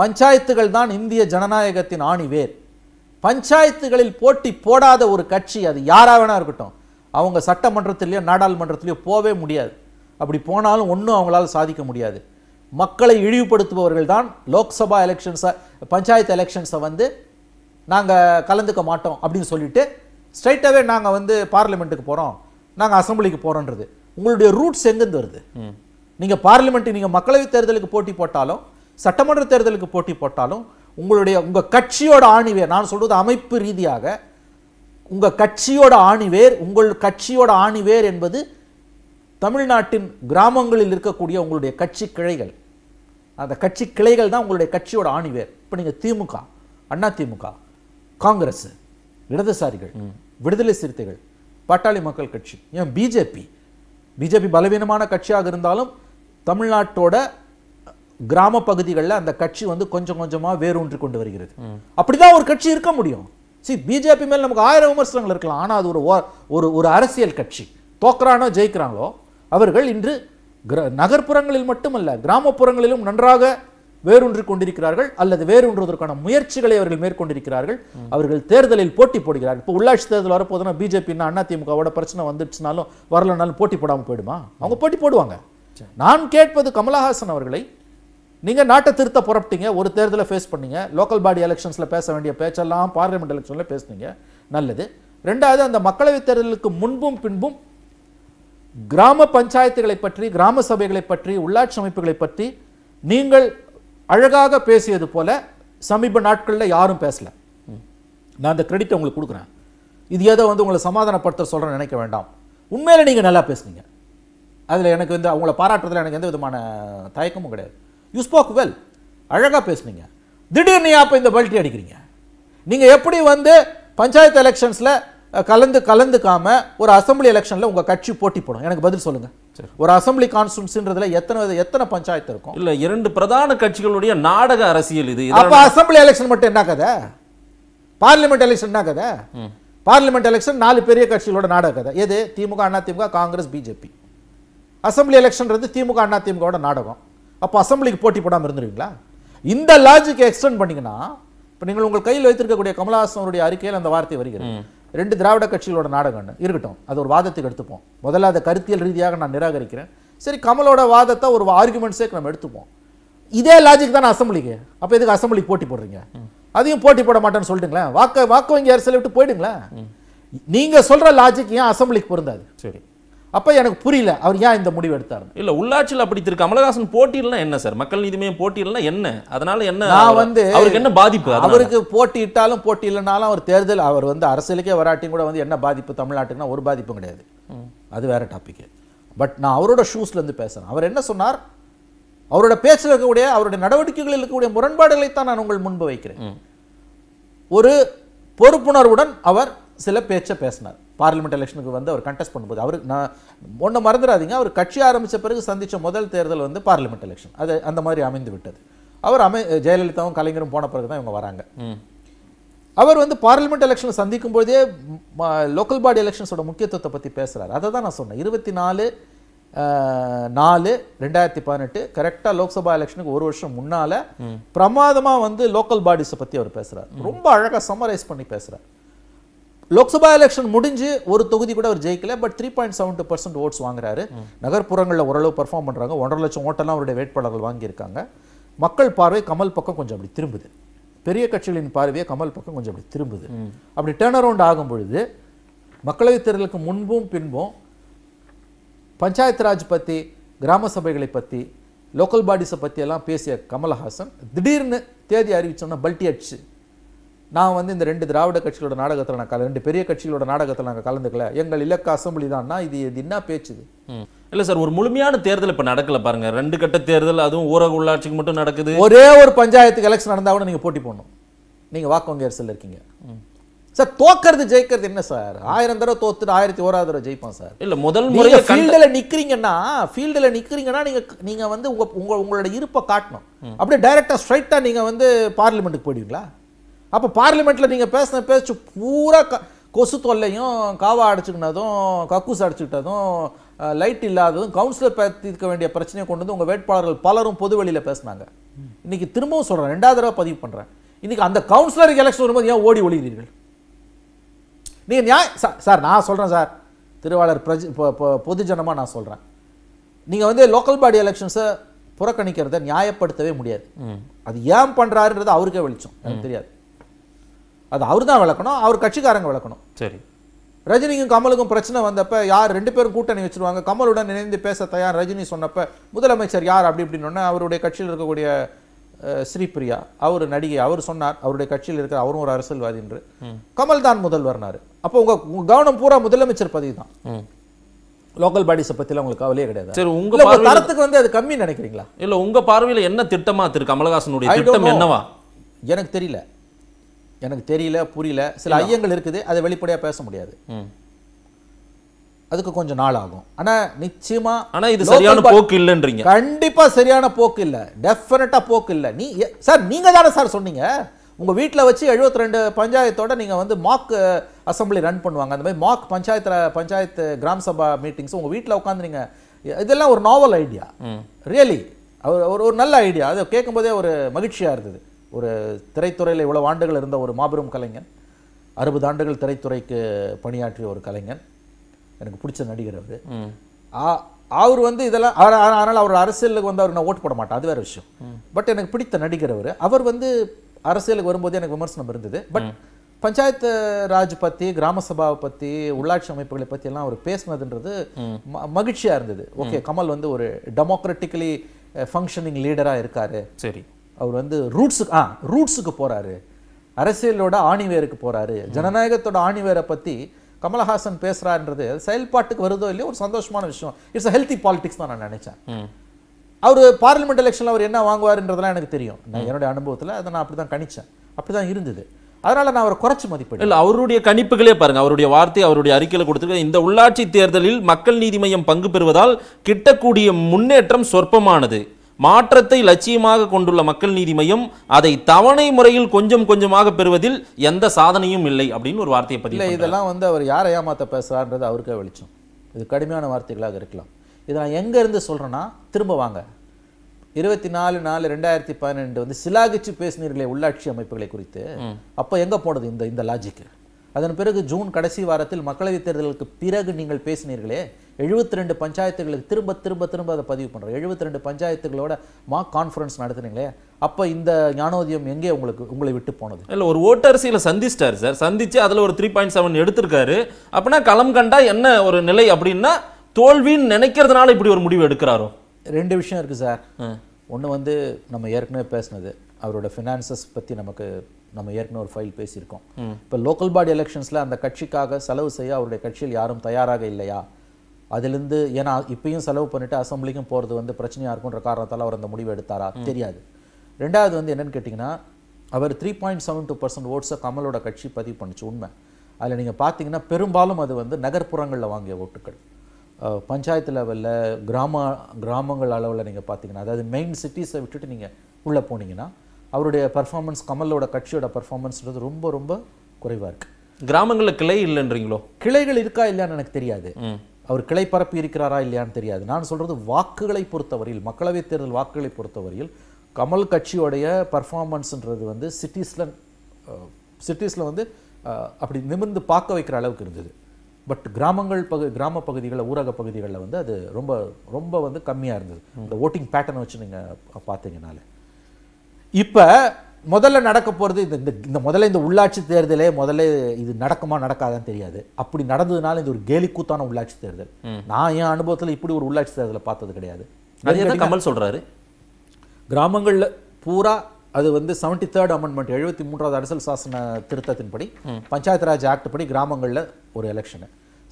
பஞ்சாயத்துகள் தான் இந்திய ஜனநாயகத்தின் ஆணி வேர் பஞ்சாயத்துகளில் போட்டி போடாத ஒரு கட்சி அது யாராக வேணா இருக்கட்டும் அவங்க சட்டமன்றத்திலேயோ நாடாளுமன்றத்திலேயோ போவே முடியாது அப்படி போனாலும் ஒன்றும் அவங்களால சாதிக்க முடியாது மக்களை இழிவுபடுத்துபவர்கள் தான் லோக்சபா எலெக்ஷன்ஸை பஞ்சாயத்து எலெக்ஷன்ஸை வந்து நாங்கள் கலந்துக்க மாட்டோம் அப்படின்னு சொல்லிட்டு ஸ்ட்ரைட்டாகவே நாங்கள் வந்து பார்லிமெண்ட்டுக்கு போகிறோம் நாங்கள் அசம்பிளிக்கு போகிறோன்றது உங்களுடைய ரூட்ஸ் எங்கேருந்து வருது நீங்கள் பார்லிமெண்ட்டு நீங்கள் மக்களவைத் தேர்தலுக்கு போட்டி போட்டாலும் சட்டமன்ற தேர்தலுக்கு போட்டி போட்டாலும் உங்களுடைய உங்கள் கட்சியோட ஆணிவேர் நான் சொல்கிறது அமைப்பு ரீதியாக உங்கள் கட்சியோட ஆணிவேர் உங்கள் கட்சியோட ஆணிவேர் என்பது தமிழ்நாட்டின் கிராமங்களில் இருக்கக்கூடிய உங்களுடைய கட்சி கிளைகள் அந்த கட்சி கிளைகள் தான் உங்களுடைய கட்சியோட ஆணிவேர் இப்போ நீங்கள் திமுக அண்ணா திமுக காங்கிரஸ் இடதுசாரிகள் விடுதலை சிறுத்தைகள் பாட்டாளி மக்கள் கட்சி ஏன் பிஜேபி பிஜேபி பலவீனமான கட்சியாக இருந்தாலும் தமிழ்நாட்டோட கிராம பகுதிகளில் அந்த கட்சி வந்து கொஞ்சம் கொஞ்சமாக வேரூன்றி கொண்டு வருகிறது அப்படிதான் ஒரு கட்சி இருக்க முடியும் சி பிஜேபி மேல் நமக்கு ஆயிரம் விமர்சனங்கள் இருக்கலாம் ஆனால் அது ஒரு ஒரு ஒரு அரசியல் கட்சி தோக்குறானோ ஜெயிக்கிறாங்களோ அவர்கள் இன்று கிர நகர்ப்புறங்களில் மட்டுமல்ல கிராமப்புறங்களிலும் நன்றாக வேரூன்றி கொண்டிருக்கிறார்கள் அல்லது வேரூன்றுவதற்கான முயற்சிகளை அவர்கள் மேற்கொண்டிருக்கிறார்கள் அவர்கள் தேர்தலில் போட்டி போடுகிறார்கள் இப்போ உள்ளாட்சி தேர்தல் வரப்போதுன்னா பிஜேபின்னா அதிமுகவோட பிரச்சனை வந்துடுச்சுனாலும் வரலனாலும் போட்டி போடாமல் போயிடுமா அவங்க போட்டி போடுவாங்க நான் கேட்பது கமலஹாசன் அவர்களை நீங்கள் நாட்டை திருத்த புறப்பட்டீங்க ஒரு தேர்தலை ஃபேஸ் பண்ணீங்க லோக்கல் பாடி எலெக்ஷன்ஸில் பேச வேண்டிய பேச்செல்லாம் பார்லிமெண்ட் எலெக்ஷனில் பேசுனீங்க நல்லது ரெண்டாவது அந்த மக்களவைத் தேர்தலுக்கு முன்பும் பின்பும் கிராம பஞ்சாயத்துகளை பற்றி கிராம சபைகளை பற்றி உள்ளாட்சி அமைப்புகளை பற்றி நீங்கள் அழகாக பேசியது போல சமீப நாட்களில் யாரும் பேசலை நான் அந்த கிரெடிட் உங்களுக்கு கொடுக்குறேன் இது ஏதோ வந்து உங்களை சமாதானப்படுத்த சொல்கிறேன் நினைக்க வேண்டாம் உண்மையில நீங்கள் நல்லா பேசுனீங்க அதில் எனக்கு வந்து அவங்கள பாராட்டுறதுல எனக்கு எந்த விதமான தயக்கமும் கிடையாது யூ ஸ்போக் வெல் அழகாக பேசுனீங்க திடீர்னு அப்போ இந்த பல்ட்டி அடிக்கிறீங்க நீங்கள் எப்படி வந்து பஞ்சாயத்து எலெக்ஷன்ஸில் கலந்து கலந்துக்காம ஒரு அசம்பிளி எலெக்ஷன்ல உங்க கட்சி போட்டி போடும் எனக்கு பதில் சொல்லுங்கள் ஒரு அசம்பிளி கான்ஸ்டியூன்சின்றதுல எத்தனை எத்தனை பஞ்சாயத்து இருக்கும் இல்ல இரண்டு பிரதான கட்சிகளுடைய நாடக அரசியல் இது அப்ப அசம்பிளி எலெக்ஷன் மட்டும் என்ன கதை பார்லிமெண்ட் எலெக்ஷன் என்ன கதை பார்லிமெண்ட் எலெக்ஷன் நாலு பெரிய கட்சிகளோட நாடக கதை எது திமுக அண்ணா அதிமுக காங்கிரஸ் பிஜேபி அசம்பிளி எலெக்ஷன்றது திமுக அதிமுகவோட நாடகம் அப்போ அசம்பிளிக்கு போட்டி போடாம இருந்துருவீங்களா இந்த லாஜிக்கை எக்ஸ்டென்ட் பண்ணீங்கன்னா இப்போ நீங்கள் உங்கள் கையில் வைத்திருக்கக்கூடிய கமலஹாசனுடைய அறிக்கையில் அந்த வார்த்தை வருகிறது ரெண்டு திராவிட கட்சிகளோட நாடகம்னு இருக்கட்டும் அது ஒரு வாதத்துக்கு எடுத்துப்போம் முதல்ல அதை கருத்தியல் ரீதியாக நான் நிராகரிக்கிறேன் சரி கமலோட வாதத்தை ஒரு ஆர்குமெண்ட்ஸே நம்ம எடுத்துப்போம் இதே லாஜிக் தானே அசம்பிளிக்கு அப்போ எதுக்கு அசம்பிளிக்கு போட்டி போடுறீங்க அதையும் போட்டி போட மாட்டேன்னு சொல்லிட்டுங்களேன் வாக்க வாக்கு வங்கி அரசியல் விட்டு போயிடுங்களேன் நீங்கள் சொல்கிற லாஜிக் ஏன் அசம்பிளிக்கு பொருந்தாது சரி அப்போ எனக்கு புரியல அவர் ஏன் இந்த முடிவு எடுத்தார் இல்லை உள்ளாட்சியில் அப்படி திரு கமலஹாசன் போட்டியிடலாம் என்ன சார் மக்கள் நீதிமையம் மையம் என்ன அதனால என்ன நான் வந்து அவருக்கு என்ன பாதிப்பு அவருக்கு போட்டியிட்டாலும் போட்டியில்லைனாலும் அவர் தேர்தல் அவர் வந்து அரசியலுக்கே வராட்டியும் கூட வந்து என்ன பாதிப்பு தமிழ்நாட்டுக்குன்னா ஒரு பாதிப்பும் கிடையாது அது வேற டாபிக் பட் நான் அவரோட ஷூஸ்லேருந்து பேசுகிறேன் அவர் என்ன சொன்னார் அவரோட பேச்சில் இருக்கக்கூடிய அவருடைய நடவடிக்கைகளில் இருக்கக்கூடிய முரண்பாடுகளை தான் நான் உங்கள் முன்பு வைக்கிறேன் ஒரு பொறுப்புணர்வுடன் அவர் சில பேச்சை பேசினார் பார்லிமெண்ட் எலெக்ஷனுக்கு வந்து அவர் கண்டெஸ்ட் பண்ணும்போது அவர் நான் ஒன்று மறந்துடாதீங்க அவர் கட்சி ஆரம்பித்த பிறகு சந்தித்த முதல் தேர்தல் வந்து பார்லிமெண்ட் எலெக்ஷன் அது அந்த மாதிரி அமைந்து விட்டது அவர் அமை ஜெயலலிதாவும் கலைஞரும் போன பிறகு தான் இவங்க வராங்க அவர் வந்து பார்லிமெண்ட் எலெக்ஷனை சந்திக்கும் போதே லோக்கல் பாடி எலெக்ஷன்ஸோட முக்கியத்துவத்தை பற்றி பேசுகிறார் அதை தான் நான் சொன்னேன் இருபத்தி நாலு நாலு ரெண்டாயிரத்தி பதினெட்டு கரெக்டாக லோக்சபா எலெக்ஷனுக்கு ஒரு வருஷம் முன்னால் பிரமாதமாக வந்து லோக்கல் பாடிஸை பற்றி அவர் பேசுகிறார் ரொம்ப அழகாக சம்மரைஸ் பண்ணி பேசுகிறார் லோக்சபா எலெக்ஷன் முடிஞ்சு ஒரு தொகுதி கூட அவர் ஜெயிக்கல but three point seven two percent votes வாங்குறாரு நகர்ப்புறங்களில் ஓரளவு பர்ஃபார்ம் பண்ணுறாங்க ஒன்றரை லட்சம் ஓட்டெல்லாம் அவருடைய வேட்பாளர்கள் வாங்கியிருக்காங்க மக்கள் பார்வை கமல் பக்கம் கொஞ்சம் அப்படி திரும்புது பெரிய கட்சிகளின் பார்வையை கமல் பக்கம் கொஞ்சம் அப்படி திரும்புது அப்படி டேர்ன் அரவுண்ட் ஆகும் பொழுது மக்களவைத் தேர்தலுக்கு முன்பும் பின்பும் பஞ்சாயத்து ராஜ் பற்றி கிராம சபைகளை பற்றி லோக்கல் பாடிஸை பற்றியெல்லாம் பேசிய கமல்ஹாசன் திடீர்னு தேதி அறிவிச்சோன்னா பல்டி அடிச்சு நான் வந்து இந்த ரெண்டு திராவிட கட்சிகளோட நாடகத்தில் நான் கல ரெண்டு பெரிய கட்சிகளோட நாடகத்தில் நாங்கள் கலந்துக்கல எங்கள் இலக்க அசம்பிளி தான்னா இது இது என்ன பேச்சுது இல்லை சார் ஒரு முழுமையான தேர்தல் இப்போ நடக்கல பாருங்க ரெண்டு கட்ட தேர்தல் அதுவும் ஊரக உள்ளாட்சிக்கு மட்டும் நடக்குது ஒரே ஒரு பஞ்சாயத்துக்கு எலெக்ஷன் நடந்தா கூட நீங்கள் போட்டி போடணும் நீங்கள் வாக்கு அரசில் இருக்கீங்க சார் தோக்கிறது ஜெயிக்கிறது என்ன சார் ஆயிரம் தடவை தோத்துட்டு ஆயிரத்தி ஓராது தடவை ஜெயிப்பான் சார் இல்ல முதல் முறை ஃபீல்டில் நிக்கிறீங்கன்னா ஃபீல்டில் நிக்கிறீங்கன்னா நீங்க நீங்க வந்து உங்க உங்களோட இருப்பை காட்டணும் அப்படியே டைரக்டா ஸ்ட்ரைட்டா நீங்க வந்து பார்லிமெண்ட்டுக்கு போயிடுவீங்களா அப்போ பார்லிமெண்ட்டில் நீங்கள் பேசின பேச்சு பூரா க கொசு தொல்லையும் காவா அடிச்சுக்கினதும் கக்கூஸ் அடிச்சுக்கிட்டதும் லைட் இல்லாததும் கவுன்சிலர் தீர்க்க வேண்டிய பிரச்சனையை கொண்டு வந்து உங்கள் வேட்பாளர்கள் பலரும் பொது வெளியில் பேசினாங்க இன்றைக்கி திரும்பவும் சொல்கிறேன் ரெண்டாவது தடவை பதிவு பண்ணுறேன் இன்றைக்கி அந்த கவுன்சிலருக்கு எலெக்ஷன் வரும்போது ஏன் ஓடி ஒழிகிறீர்கள் நீங்கள் நியாய சார் நான் சொல்கிறேன் சார் திருவாளர் பிரஜ பொதுஜனமாக நான் சொல்கிறேன் நீங்கள் வந்து லோக்கல் பாடி எலெக்ஷன்ஸை புறக்கணிக்கிறத நியாயப்படுத்தவே முடியாது அது ஏன் பண்ணுறாருன்றது அவருக்கே வெளிச்சம் எனக்கு தெரியாது அது அவர் தான் விளக்கணும் அவர் கட்சிக்காரங்க விளக்கணும் சரி ரஜினிக்கும் கமலுக்கும் பிரச்சனை வந்தப்ப யார் ரெண்டு பேரும் கூட்டணி வச்சிருவாங்க கமலுடன் இணைந்து பேச தயார் ரஜினி சொன்னப்ப முதலமைச்சர் யார் அப்படி இப்படின்னு அவருடைய கட்சியில் இருக்கக்கூடிய ஸ்ரீபிரியா அவர் நடிகை அவர் சொன்னார் அவருடைய கட்சியில் இருக்கிற அவரும் ஒரு அரசியல்வாதி என்று கமல் தான் முதல்வர்னாரு அப்போ உங்க கவனம் பூரா முதலமைச்சர் பதவி தான் லோக்கல் பாடிஸை பற்றிலாம் உங்களுக்கு கவலையே கிடையாது சரி உங்க தரத்துக்கு வந்து அது கம்மி நினைக்கிறீங்களா இல்ல உங்க பார்வையில் என்ன திட்டமா திரு கமலஹாசனுடைய திட்டம் என்னவா எனக்கு தெரியல எனக்கு தெரியல புரியல சில ஐயங்கள் இருக்குது அதை வெளிப்படையாக பேச முடியாது அதுக்கு கொஞ்சம் நாள் ஆகும் ஆனால் நிச்சயமாக ஆனால் இது சரியான போக்கு இல்லைன்றீங்க கண்டிப்பாக சரியான போக்கு இல்லை டெஃபினட்டாக போக்கு இல்லை நீ சார் நீங்கள் தானே சார் சொன்னீங்க உங்கள் வீட்டில் வச்சு எழுபத்தி ரெண்டு பஞ்சாயத்தோட நீங்கள் வந்து மாக் அசம்பிளி ரன் பண்ணுவாங்க அந்த மாதிரி மாக் பஞ்சாயத்தில் பஞ்சாயத்து கிராம சபா மீட்டிங்ஸ் உங்கள் வீட்டில் உட்காந்துருங்க இதெல்லாம் ஒரு நாவல் ஐடியா ரியலி ஒரு ஒரு நல்ல ஐடியா அதை கேட்கும்போதே ஒரு மகிழ்ச்சியாக இருந்தது ஒரு திரைத்துறையில் இவ்வளோ ஆண்டுகள் இருந்த ஒரு மாபெரும் கலைஞன் அறுபது ஆண்டுகள் திரைத்துறைக்கு பணியாற்றிய ஒரு கலைஞன் எனக்கு பிடிச்ச நடிகர் அவர் அவர் வந்து இதெல்லாம் ஆனால் அவர் அரசியலுக்கு வந்து அவர் நான் ஓட்டு போட மாட்டேன் அது வேறு விஷயம் பட் எனக்கு பிடித்த நடிகர் அவர் அவர் வந்து அரசியலுக்கு வரும்போது எனக்கு விமர்சனம் இருந்தது பட் பஞ்சாயத்து ராஜ் பற்றி கிராம சபாவை பற்றி உள்ளாட்சி அமைப்புகளை பற்றி எல்லாம் அவர் பேசினதுன்றது மகிழ்ச்சியாக இருந்தது ஓகே கமல் வந்து ஒரு டெமோக்ராட்டிக்கலி ஃபங்க்ஷனிங் லீடராக இருக்காரு சரி அவர் வந்து ரூட்ஸுக்கு ஆ ரூட்ஸுக்கு போகிறாரு அரசியலோட ஆணிவேருக்கு போகிறாரு ஜனநாயகத்தோட ஆணிவேரை பற்றி கமலஹாசன் பேசுகிறாருன்றது செயல்பாட்டுக்கு வருதோ இல்லையோ ஒரு சந்தோஷமான விஷயம் இட்ஸ் அ ஹெல்த்தி பாலிடிக்ஸ் தான் நான் நினச்சேன் அவர் பார்லிமெண்ட் எலெக்ஷனில் அவர் என்ன வாங்குவார்ன்றதெல்லாம் எனக்கு தெரியும் நான் என்னுடைய அனுபவத்தில் அதை நான் அப்படி தான் கணிச்சேன் அப்படி தான் இருந்தது அதனால நான் அவரை குறைச்சி மதிப்பேன் இல்லை அவருடைய கணிப்புகளே பாருங்க அவருடைய வார்த்தை அவருடைய அறிக்கையில் கொடுத்துருக்க இந்த உள்ளாட்சி தேர்தலில் மக்கள் நீதி மையம் பங்கு பெறுவதால் கிட்டக்கூடிய முன்னேற்றம் சொற்பமானது மாற்றத்தை லட்சியமாக கொண்டுள்ள மக்கள் நீதி மையம் அதை தவணை முறையில் கொஞ்சம் கொஞ்சமாக பெறுவதில் எந்த சாதனையும் இல்லை அப்படின்னு ஒரு வார்த்தையை பதிவு இதெல்லாம் வந்து அவர் யாரை ஏமாத்த பேசுகிறான்றது அவருக்கே வெளிச்சம் இது கடுமையான வார்த்தைகளாக இருக்கலாம் இதை நான் எங்கேருந்து சொல்கிறேன்னா திரும்ப வாங்க இருபத்தி நாலு நாலு ரெண்டாயிரத்தி பதினெண்டு வந்து சிலாகிச்சு பேசினீர்களே உள்ளாட்சி அமைப்புகளை குறித்து அப்போ எங்கே போனது இந்த இந்த லாஜிக்கு அதன் பிறகு ஜூன் கடைசி வாரத்தில் மக்களவைத் தேர்தலுக்கு பிறகு நீங்கள் பேசினீர்களே எழுபத்தி ரெண்டு பஞ்சாயத்துகளுக்கு திரும்ப திரும்ப திரும்ப அதை பதிவு பண்ணுறோம் எழுபத்தி ரெண்டு பஞ்சாயத்துகளோட மா கான்ஃபரன்ஸ் நடத்துனீங்களே அப்போ இந்த ஞானோதியம் எங்கே உங்களுக்கு உங்களை விட்டு போனது இல்லை ஒரு ஓட்டரசியில் சந்திச்சிட்டாரு சார் சந்தித்து அதில் ஒரு த்ரீ பாயிண்ட் செவன் எடுத்திருக்காரு அப்படின்னா களம் கண்டா என்ன ஒரு நிலை அப்படின்னா தோல்வின்னு நினைக்கிறதுனால இப்படி ஒரு முடிவு எடுக்கிறாரோ ரெண்டு விஷயம் இருக்குது சார் ஒன்று வந்து நம்ம ஏற்கனவே பேசினது அவரோட ஃபினான்சஸ் பற்றி நமக்கு நம்ம ஏற்கனவே ஒரு ஃபைல் பேசியிருக்கோம் இப்போ லோக்கல் பாடி எலெக்ஷன்ஸில் அந்த கட்சிக்காக செலவு செய்ய அவருடைய கட்சியில் யாரும் தயாராக இல்லையா அதுலேருந்து ஏன்னா இப்பயும் செலவு பண்ணிவிட்டு அசம்பிளிக்கும் போகிறது வந்து பிரச்சனையாக இருக்குன்ற காரணத்தால் அவர் அந்த முடிவு எடுத்தாரா தெரியாது ரெண்டாவது வந்து என்னென்னு கேட்டிங்கன்னா அவர் three point seven two percent ஓட்ஸை கமலோட கட்சி பதிவு பண்ணிச்சு உண்மை அதில் நீங்கள் பார்த்தீங்கன்னா பெரும்பாலும் அது வந்து நகர்ப்புறங்களில் வாங்கிய ஓட்டுகள் பஞ்சாயத்து லெவலில் கிராம கிராமங்கள் அளவில் நீங்கள் பார்த்தீங்கன்னா அதாவது மெயின் சிட்டிஸை விட்டுட்டு நீங்கள் உள்ளே போனீங்கன்னா அவருடைய பர்ஃபார்மன்ஸ் கமலோட கட்சியோட பர்ஃபார்மன்ஸ்ன்றது ரொம்ப ரொம்ப குறைவாக இருக்குது கிராமங்களில் கிளை இல்லைன்றீங்களோ கிளைகள் இருக்கா இல்லையான்னு எனக்கு தெரியாது அவர் கிளை பரப்பி இருக்கிறாரா இல்லையான்னு தெரியாது நான் சொல்கிறது வாக்குகளை பொறுத்தவரையில் மக்களவைத் தேர்தல் வாக்குகளை பொறுத்தவரையில் கமல் கட்சியோடைய பர்ஃபார்மன்ஸுன்றது வந்து சிட்டிஸில் சிட்டிஸில் வந்து அப்படி நிமிர்ந்து பார்க்க வைக்கிற அளவுக்கு இருந்தது பட் கிராமங்கள் பகு கிராம பகுதிகளில் ஊரக பகுதிகளில் வந்து அது ரொம்ப ரொம்ப வந்து கம்மியாக இருந்தது இந்த ஓட்டிங் பேட்டர்னை வச்சு நீங்கள் பார்த்தீங்கனாலே இப்போ முதல்ல நடக்க போகிறது இந்த இந்த முதல்ல இந்த உள்ளாட்சி தேர்தலே முதல்ல இது நடக்குமா நடக்காதான்னு தெரியாது அப்படி நடந்ததுனால இது ஒரு கேலிக்கூத்தான உள்ளாட்சி தேர்தல் நான் என் அனுபவத்தில் இப்படி ஒரு உள்ளாட்சி தேர்தலை பார்த்தது கிடையாது நிறைய கமல் சொல்கிறாரு கிராமங்களில் பூரா அது வந்து செவன்டி தேர்ட் அமெண்ட்மெண்ட் எழுபத்தி மூன்றாவது அரசியல் சாசன திருத்தத்தின்படி பஞ்சாயத்து ராஜ் ஆக்ட் படி கிராமங்களில் ஒரு election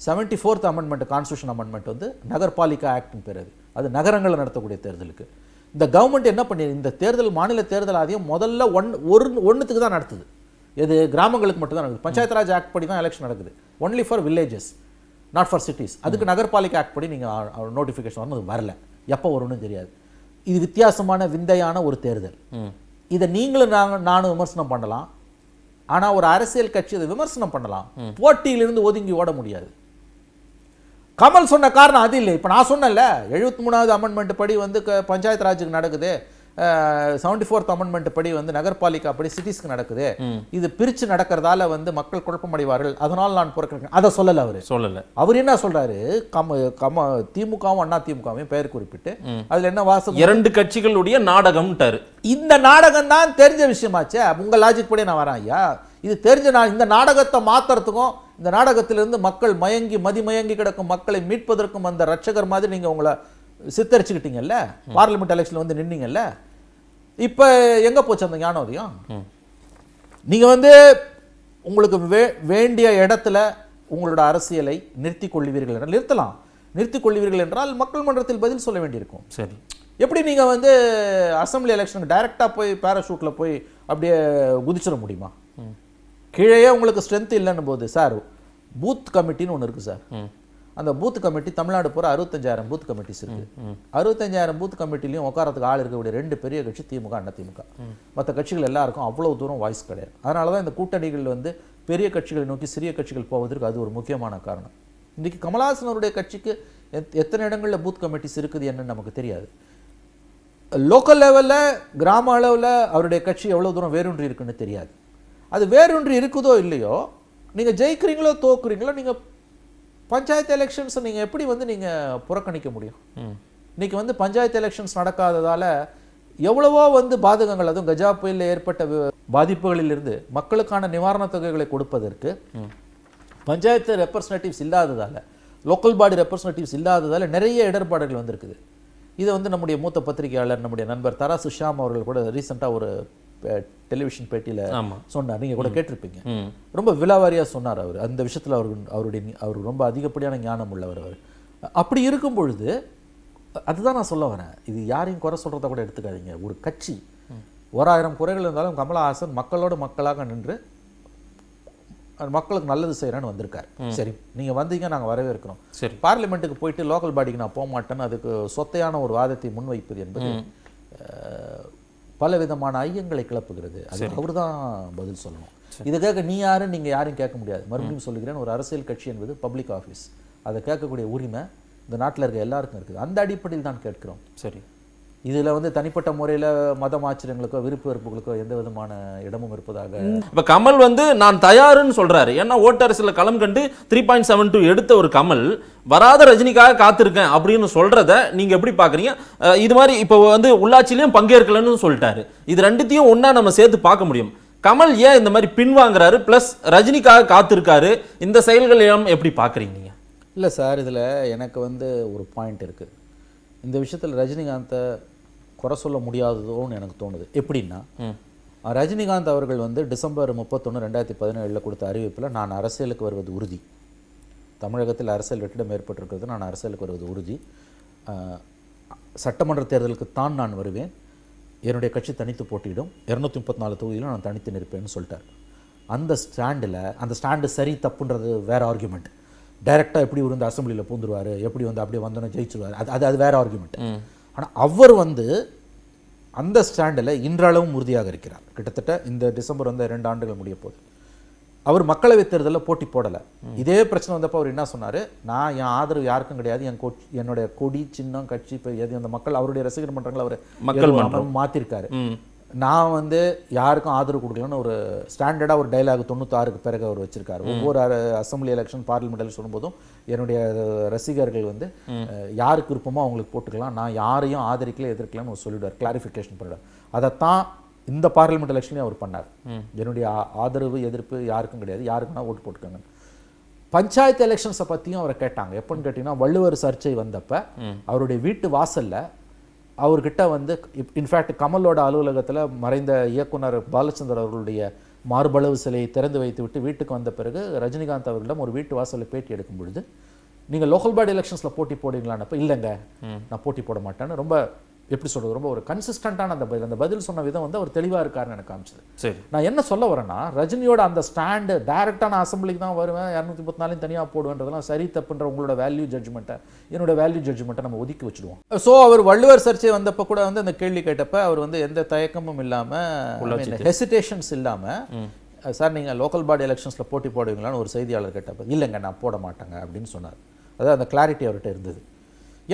seventy fourth amendment constitution amendment வந்து நகர்பாலிகா ஆக்ட்னு பேர் அது நகரங்களில் நடத்தக்கூடிய தேர்தலுக்கு இந்த கவர்மெண்ட் என்ன பண்ணி இந்த தேர்தல் மாநில தேர்தல் ஆதியம் முதல்ல ஒன் ஒரு ஒன்றுத்துக்கு தான் நடத்துது இது கிராமங்களுக்கு மட்டும்தான் நடக்குது பஞ்சாயத் ராஜ் ஆக்ட் படி தான் எலெக்ஷன் நடக்குது only for villages not for cities அதுக்கு நகர்பாலிகை ஆக்ட் படி நீங்கள் நோட்டிஃபிகேஷன் வந்து வரல எப்போ வரும்னு தெரியாது இது வித்தியாசமான விந்தையான ஒரு தேர்தல் இதை நீங்களும் நாங்கள் நானும் விமர்சனம் பண்ணலாம் ஆனால் ஒரு அரசியல் கட்சி அதை விமர்சனம் பண்ணலாம் போட்டியிலிருந்து ஒதுங்கி ஓட முடியாது கமல் சொன்ன காரணம் அது இல்லை இப்போ நான் சொன்னல எழுபத்தி மூணாவது அமெண்ட்மெண்ட் படி வந்து பஞ்சாயத்து ராஜுக்கு நடக்குது செவன்டி ஃபோர்த் அமெண்ட்மெண்ட் படி வந்து நகர்பாலிகா படி சிட்டிஸ்க்கு நடக்குது இது பிரிச்சு நடக்கிறதால வந்து மக்கள் குழப்பமடைவார்கள் அதனால் நான் புறக்கணிக்கிறேன் அதை சொல்லலை அவர் சொல்லலை அவர் என்ன சொல்றாரு கம கம திமுகவும் அண்ணா திமுகவும் பெயர் குறிப்பிட்டு அதுல என்ன வாசம் இரண்டு கட்சிகளுடைய நாடகம்ட்டாரு இந்த நாடகம் தான் தெரிஞ்ச விஷயமாச்சே உங்க லாஜிக் படி நான் வரேன் ஐயா இது தெரிஞ்ச நான் இந்த நாடகத்தை மாத்துறதுக்கும் இந்த நாடகத்திலிருந்து மக்கள் மயங்கி மதிமயங்கி கிடக்கும் மக்களை மீட்பதற்கும் அந்த ரட்சகர் மாதிரி நீங்க உங்களை சித்தரிச்சுக்கிட்டீங்கல்ல பார்லிமெண்ட் எலெக்ஷன் வந்து நின்னீங்கல்ல இப்போ எங்கே போச்சு அந்த ஞானோதயம் நீங்கள் வந்து உங்களுக்கு வே வேண்டிய இடத்துல உங்களோட அரசியலை நிறுத்தி கொள்வீர்கள் என்றால் நிறுத்தலாம் நிறுத்தி கொள்வீர்கள் என்றால் மக்கள் மன்றத்தில் பதில் சொல்ல வேண்டியிருக்கும் சரி எப்படி நீங்கள் வந்து அசம்பிளி எலெக்ஷனுக்கு டைரெக்டாக போய் பேராஷூட்டில் போய் அப்படியே குதிச்சிட முடியுமா கீழே உங்களுக்கு ஸ்ட்ரென்த் இல்லைன்னு போது சார் பூத் கமிட்டின்னு ஒன்று இருக்குது சார் அந்த பூத் கமிட்டி தமிழ்நாடு பூரா அறுபத்தஞ்சாயிரம் பூத் கமிட்டிஸ் இருக்குது அறுபத்தஞ்சாயிரம் பூத் கமிட்டிலையும் உட்காரத்துக்கு ஆள் இருக்கக்கூடிய ரெண்டு பெரிய கட்சி திமுக அண்ணா திமுக மற்ற கட்சிகள் எல்லாருக்கும் அவ்வளோ தூரம் வாய்ஸ் கிடையாது அதனால தான் இந்த கூட்டணிகள் வந்து பெரிய கட்சிகளை நோக்கி சிறிய கட்சிகள் போவதற்கு அது ஒரு முக்கியமான காரணம் இன்றைக்கி கமலஹாசனருடைய கட்சிக்கு எத்தனை இடங்களில் பூத் கமிட்டிஸ் இருக்குது என்னன்னு நமக்கு தெரியாது லோக்கல் லெவலில் கிராம அளவில் அவருடைய கட்சி எவ்வளோ தூரம் வேரூன்றி இருக்குன்னு தெரியாது அது வேரூன்றி இருக்குதோ இல்லையோ நீங்கள் ஜெயிக்கிறீங்களோ தோக்குறீங்களோ நீங்கள் பஞ்சாயத்து எலெக்ஷன்ஸ் நீங்கள் எப்படி வந்து நீங்கள் புறக்கணிக்க முடியும் இன்றைக்கி வந்து பஞ்சாயத்து எலெக்ஷன்ஸ் நடக்காததால் எவ்வளவோ வந்து பாதகங்கள் அதுவும் கஜா புயலில் ஏற்பட்ட பாதிப்புகளிலிருந்து மக்களுக்கான நிவாரணத் தொகைகளை கொடுப்பதற்கு பஞ்சாயத்து ரெப்ரஸன்டேட்டிவ்ஸ் இல்லாததால் லோக்கல் பாடி ரெப்ரஸன்டேட்டிவ்ஸ் இல்லாததால் நிறைய இடர்பாடுகள் வந்திருக்குது இதை வந்து நம்முடைய மூத்த பத்திரிகையாளர் நம்முடைய நண்பர் தரா சுஷாம் அவர்கள் கூட ரீசெண்டாக ஒரு டெலிவிஷன் பேட்டியில் சொன்னார் நீங்கள் கூட கேட்டிருப்பீங்க ரொம்ப விலாவாரியாக சொன்னார் அவர் அந்த விஷயத்தில் அவர் அவருடைய அவர் ரொம்ப அதிகப்படியான ஞானம் உள்ளவர் அவர் அப்படி இருக்கும் பொழுது அதுதான் நான் சொல்ல வரேன் இது யாரையும் குறை சொல்கிறத கூட எடுத்துக்காதீங்க ஒரு கட்சி ஒரு ஆயிரம் குறைகள் இருந்தாலும் கமலஹாசன் மக்களோட மக்களாக நின்று மக்களுக்கு நல்லது செய்யறேன்னு வந்திருக்காரு சரி நீங்க வந்தீங்க நாங்க வரவேற்கிறோம் சரி பார்லிமெண்ட்டுக்கு போயிட்டு லோக்கல் பாடிக்கு நான் போக மாட்டேன்னு அதுக்கு சொத்தையான ஒரு வாதத்தை முன்வைப்பது என்பது பல விதமான ஐயங்களை கிளப்புகிறது அது அவர் தான் பதில் சொல்லணும் இதுக்காக நீ யாரும் நீங்க யாரும் கேட்க முடியாது மறுபடியும் சொல்லுகிறேன் ஒரு அரசியல் கட்சி என்பது பப்ளிக் ஆஃபீஸ் அதை கேட்கக்கூடிய உரிமை இந்த நாட்டில் இருக்க எல்லாருக்கும் இருக்குது அந்த அடிப்படையில் தான் கேட்கிறோம் சரி இதில் வந்து தனிப்பட்ட முறையில் மதம் ஆச்சரியங்களுக்கோ விருப்பு வெறுப்புகளுக்கோ எந்த விதமான இடமும் இருப்பதாக இப்போ கமல் வந்து நான் தயாருன்னு சொல்கிறாரு ஏன்னா ஓட்டரசில் களம் கண்டு த்ரீ பாயிண்ட் செவன் டூ எடுத்த ஒரு கமல் வராத ரஜினிக்காக காத்திருக்கேன் அப்படின்னு சொல்கிறத நீங்கள் எப்படி பார்க்குறீங்க இது மாதிரி இப்போ வந்து உள்ளாட்சியிலையும் பங்கேற்கலன்னு சொல்லிட்டாரு இது ரெண்டுத்தையும் ஒன்றா நம்ம சேர்த்து பார்க்க முடியும் கமல் ஏன் இந்த மாதிரி பின்வாங்குறாரு ப்ளஸ் ரஜினிக்காக காத்திருக்காரு இந்த செயல்கள் எல்லாம் எப்படி பார்க்குறீங்க இல்லை சார் இதில் எனக்கு வந்து ஒரு பாயிண்ட் இருக்குது இந்த விஷயத்தில் ரஜினிகாந்தை குறை சொல்ல முடியாததோன்னு எனக்கு தோணுது எப்படின்னா ரஜினிகாந்த் அவர்கள் வந்து டிசம்பர் முப்பத்தொன்று ரெண்டாயிரத்தி பதினேழில் கொடுத்த அறிவிப்பில் நான் அரசியலுக்கு வருவது உறுதி தமிழகத்தில் அரசியல் வெற்றிடம் ஏற்பட்டிருக்கிறது நான் அரசியலுக்கு வருவது உறுதி சட்டமன்ற தேர்தலுக்கு தான் நான் வருவேன் என்னுடைய கட்சி தனித்து போட்டியிடும் இரநூத்தி முப்பத்தி நாலு தொகுதியில் நான் தனித்து நிற்பேன்னு சொல்லிட்டார் அந்த ஸ்டாண்டில் அந்த ஸ்டாண்டு சரி தப்புன்றது வேறு ஆர்குமெண்ட் டைரெக்டாக எப்படி இருந்து அசம்பிளியில் பூந்துருவார் எப்படி வந்து அப்படியே வந்தோன்னே ஜெயிச்சிருவார் அது அது வேறு ஆர்குமெண்ட் ஆனால் அவர் வந்து அந்த ஸ்டாண்டில் இன்றளவும் உறுதியாக இருக்கிறார் கிட்டத்தட்ட இந்த டிசம்பர் வந்து ரெண்டு ஆண்டுகள் முடிய போது அவர் மக்களவைத் தேர்தலில் போட்டி போடலை இதே பிரச்சனை வந்தப்போ அவர் என்ன சொன்னார் நான் என் ஆதரவு யாருக்கும் கிடையாது என் கொ என்னுடைய கொடி சின்னம் கட்சி இப்போ எது அந்த மக்கள் அவருடைய ரசிகர் மன்றங்களை அவர் மக்கள் மாற்றிருக்காரு நான் வந்து யாருக்கும் ஆதரவு கொடுக்கலன்னு ஒரு ஸ்டாண்டர்டாக ஒரு டைலாக் தொண்ணூத்தாறுக்கு பிறகு அவர் வச்சிருக்காரு ஒவ்வொரு அசம்பிளி எலெக்ஷன் பார்லிமெண்ட் எலெக்ஷன் போதும் என்னுடைய ரசிகர்கள் வந்து யாருக்கு விருப்பமோ அவங்களுக்கு போட்டுக்கலாம் நான் யாரையும் ஆதரிக்கல எதிர்க்கலாம்னு ஒரு சொல்லிவிடுவார் கிளாரிஃபிகேஷன் பண்ணிவிடுவார் அதைத்தான் இந்த பார்லிமெண்ட் எலெக்ஷனையும் அவர் பண்ணார் என்னுடைய ஆதரவு எதிர்ப்பு யாருக்கும் கிடையாது யாருக்குன்னா ஓட்டு போட்டுக்கோங்க பஞ்சாயத்து எலெக்ஷன்ஸை பற்றியும் அவரை கேட்டாங்க எப்போன்னு கேட்டிங்கன்னா வள்ளுவர் சர்ச்சை வந்தப்ப அவருடைய வீட்டு வாசலில் அவர்கிட்ட வந்து இன்ஃபேக்ட் கமலோட அலுவலகத்தில் மறைந்த இயக்குனர் பாலச்சந்தர் அவர்களுடைய மார்பளவு சிலையை திறந்து வைத்துவிட்டு வீட்டுக்கு வந்த பிறகு ரஜினிகாந்த் அவர்களிடம் ஒரு வீட்டு வாசலில் பேட்டி எடுக்கும் பொழுது நீங்கள் லோக்கல் பாடி எலெக்ஷன்ஸில் போட்டி போடுவீங்களான்னு இல்லைங்க நான் போட்டி போட மாட்டேன்னு ரொம்ப எப்படி சொல்கிறது ரொம்ப ஒரு கன்சிஸ்டண்ட்டான அந்த பதில் அந்த பதில் சொன்ன விதம் வந்து அவர் தெளிவாக இருக்காருன்னு எனக்கு காமிச்சது சரி நான் என்ன சொல்ல வரேன்னா ரஜினியோட அந்த ஸ்டாண்டு டேரெக்டான அசம்பிளிக்கு தான் வருவேன் இரநூத்தி முப்பத்தி நாலையும் தனியாக போடுவேன்றதெல்லாம் சரி தப்புன்ற உங்களோட வேல்யூ ஜட்ஜ்மெண்ட்டை என்னோட வேல்யூ ஜட்ஜ்மெண்ட்டை நம்ம ஒதுக்கி வச்சுடுவோம் ஸோ அவர் வள்ளுவர் சர்ச்சை வந்தப்போ கூட வந்து அந்த கேள்வி கேட்டப்ப அவர் வந்து எந்த தயக்கமும் இல்லாமல் ஹெசிடேஷன்ஸ் இல்லாமல் சார் நீங்கள் லோக்கல் பாடி எலெக்ஷன்ஸில் போட்டி போடுவீங்களான்னு ஒரு செய்தியாளர் கேட்டப்ப இல்லைங்க நான் போட மாட்டேங்க அப்படின்னு சொன்னார் அதாவது அந்த கிளாரிட்டி அவர்கிட்ட இருந்தது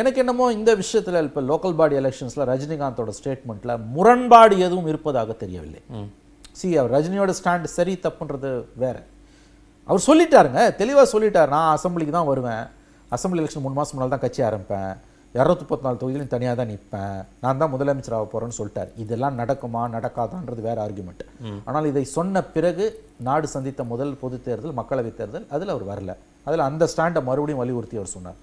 எனக்கு என்னமோ இந்த விஷயத்தில் இப்போ லோக்கல் பாடி எலெக்ஷன்ஸில் ரஜினிகாந்தோட ஸ்டேட்மெண்ட்டில் முரண்பாடு எதுவும் இருப்பதாக தெரியவில்லை சி அவர் ரஜினியோட ஸ்டாண்ட் சரி தப்புன்றது வேறு அவர் சொல்லிட்டாருங்க தெளிவாக சொல்லிட்டார் நான் அசம்பிளிக்கு தான் வருவேன் அசம்பிளி எலெக்ஷன் மூணு மாதம் முன்னால் தான் கட்சி ஆரம்பிப்பேன் இரநூத்தி பத்து நாலு தொகுதியிலும் தனியாக தான் நிற்பேன் நான் தான் முதலமைச்சர் போகிறேன்னு சொல்லிட்டார் இதெல்லாம் நடக்குமா நடக்காதான்றது வேறு ஆர்குமெண்ட் ஆனால் இதை சொன்ன பிறகு நாடு சந்தித்த முதல் பொது தேர்தல் மக்களவைத் தேர்தல் அதில் அவர் வரல அதில் அந்த ஸ்டாண்டை மறுபடியும் வலியுறுத்தி அவர் சொன்னார்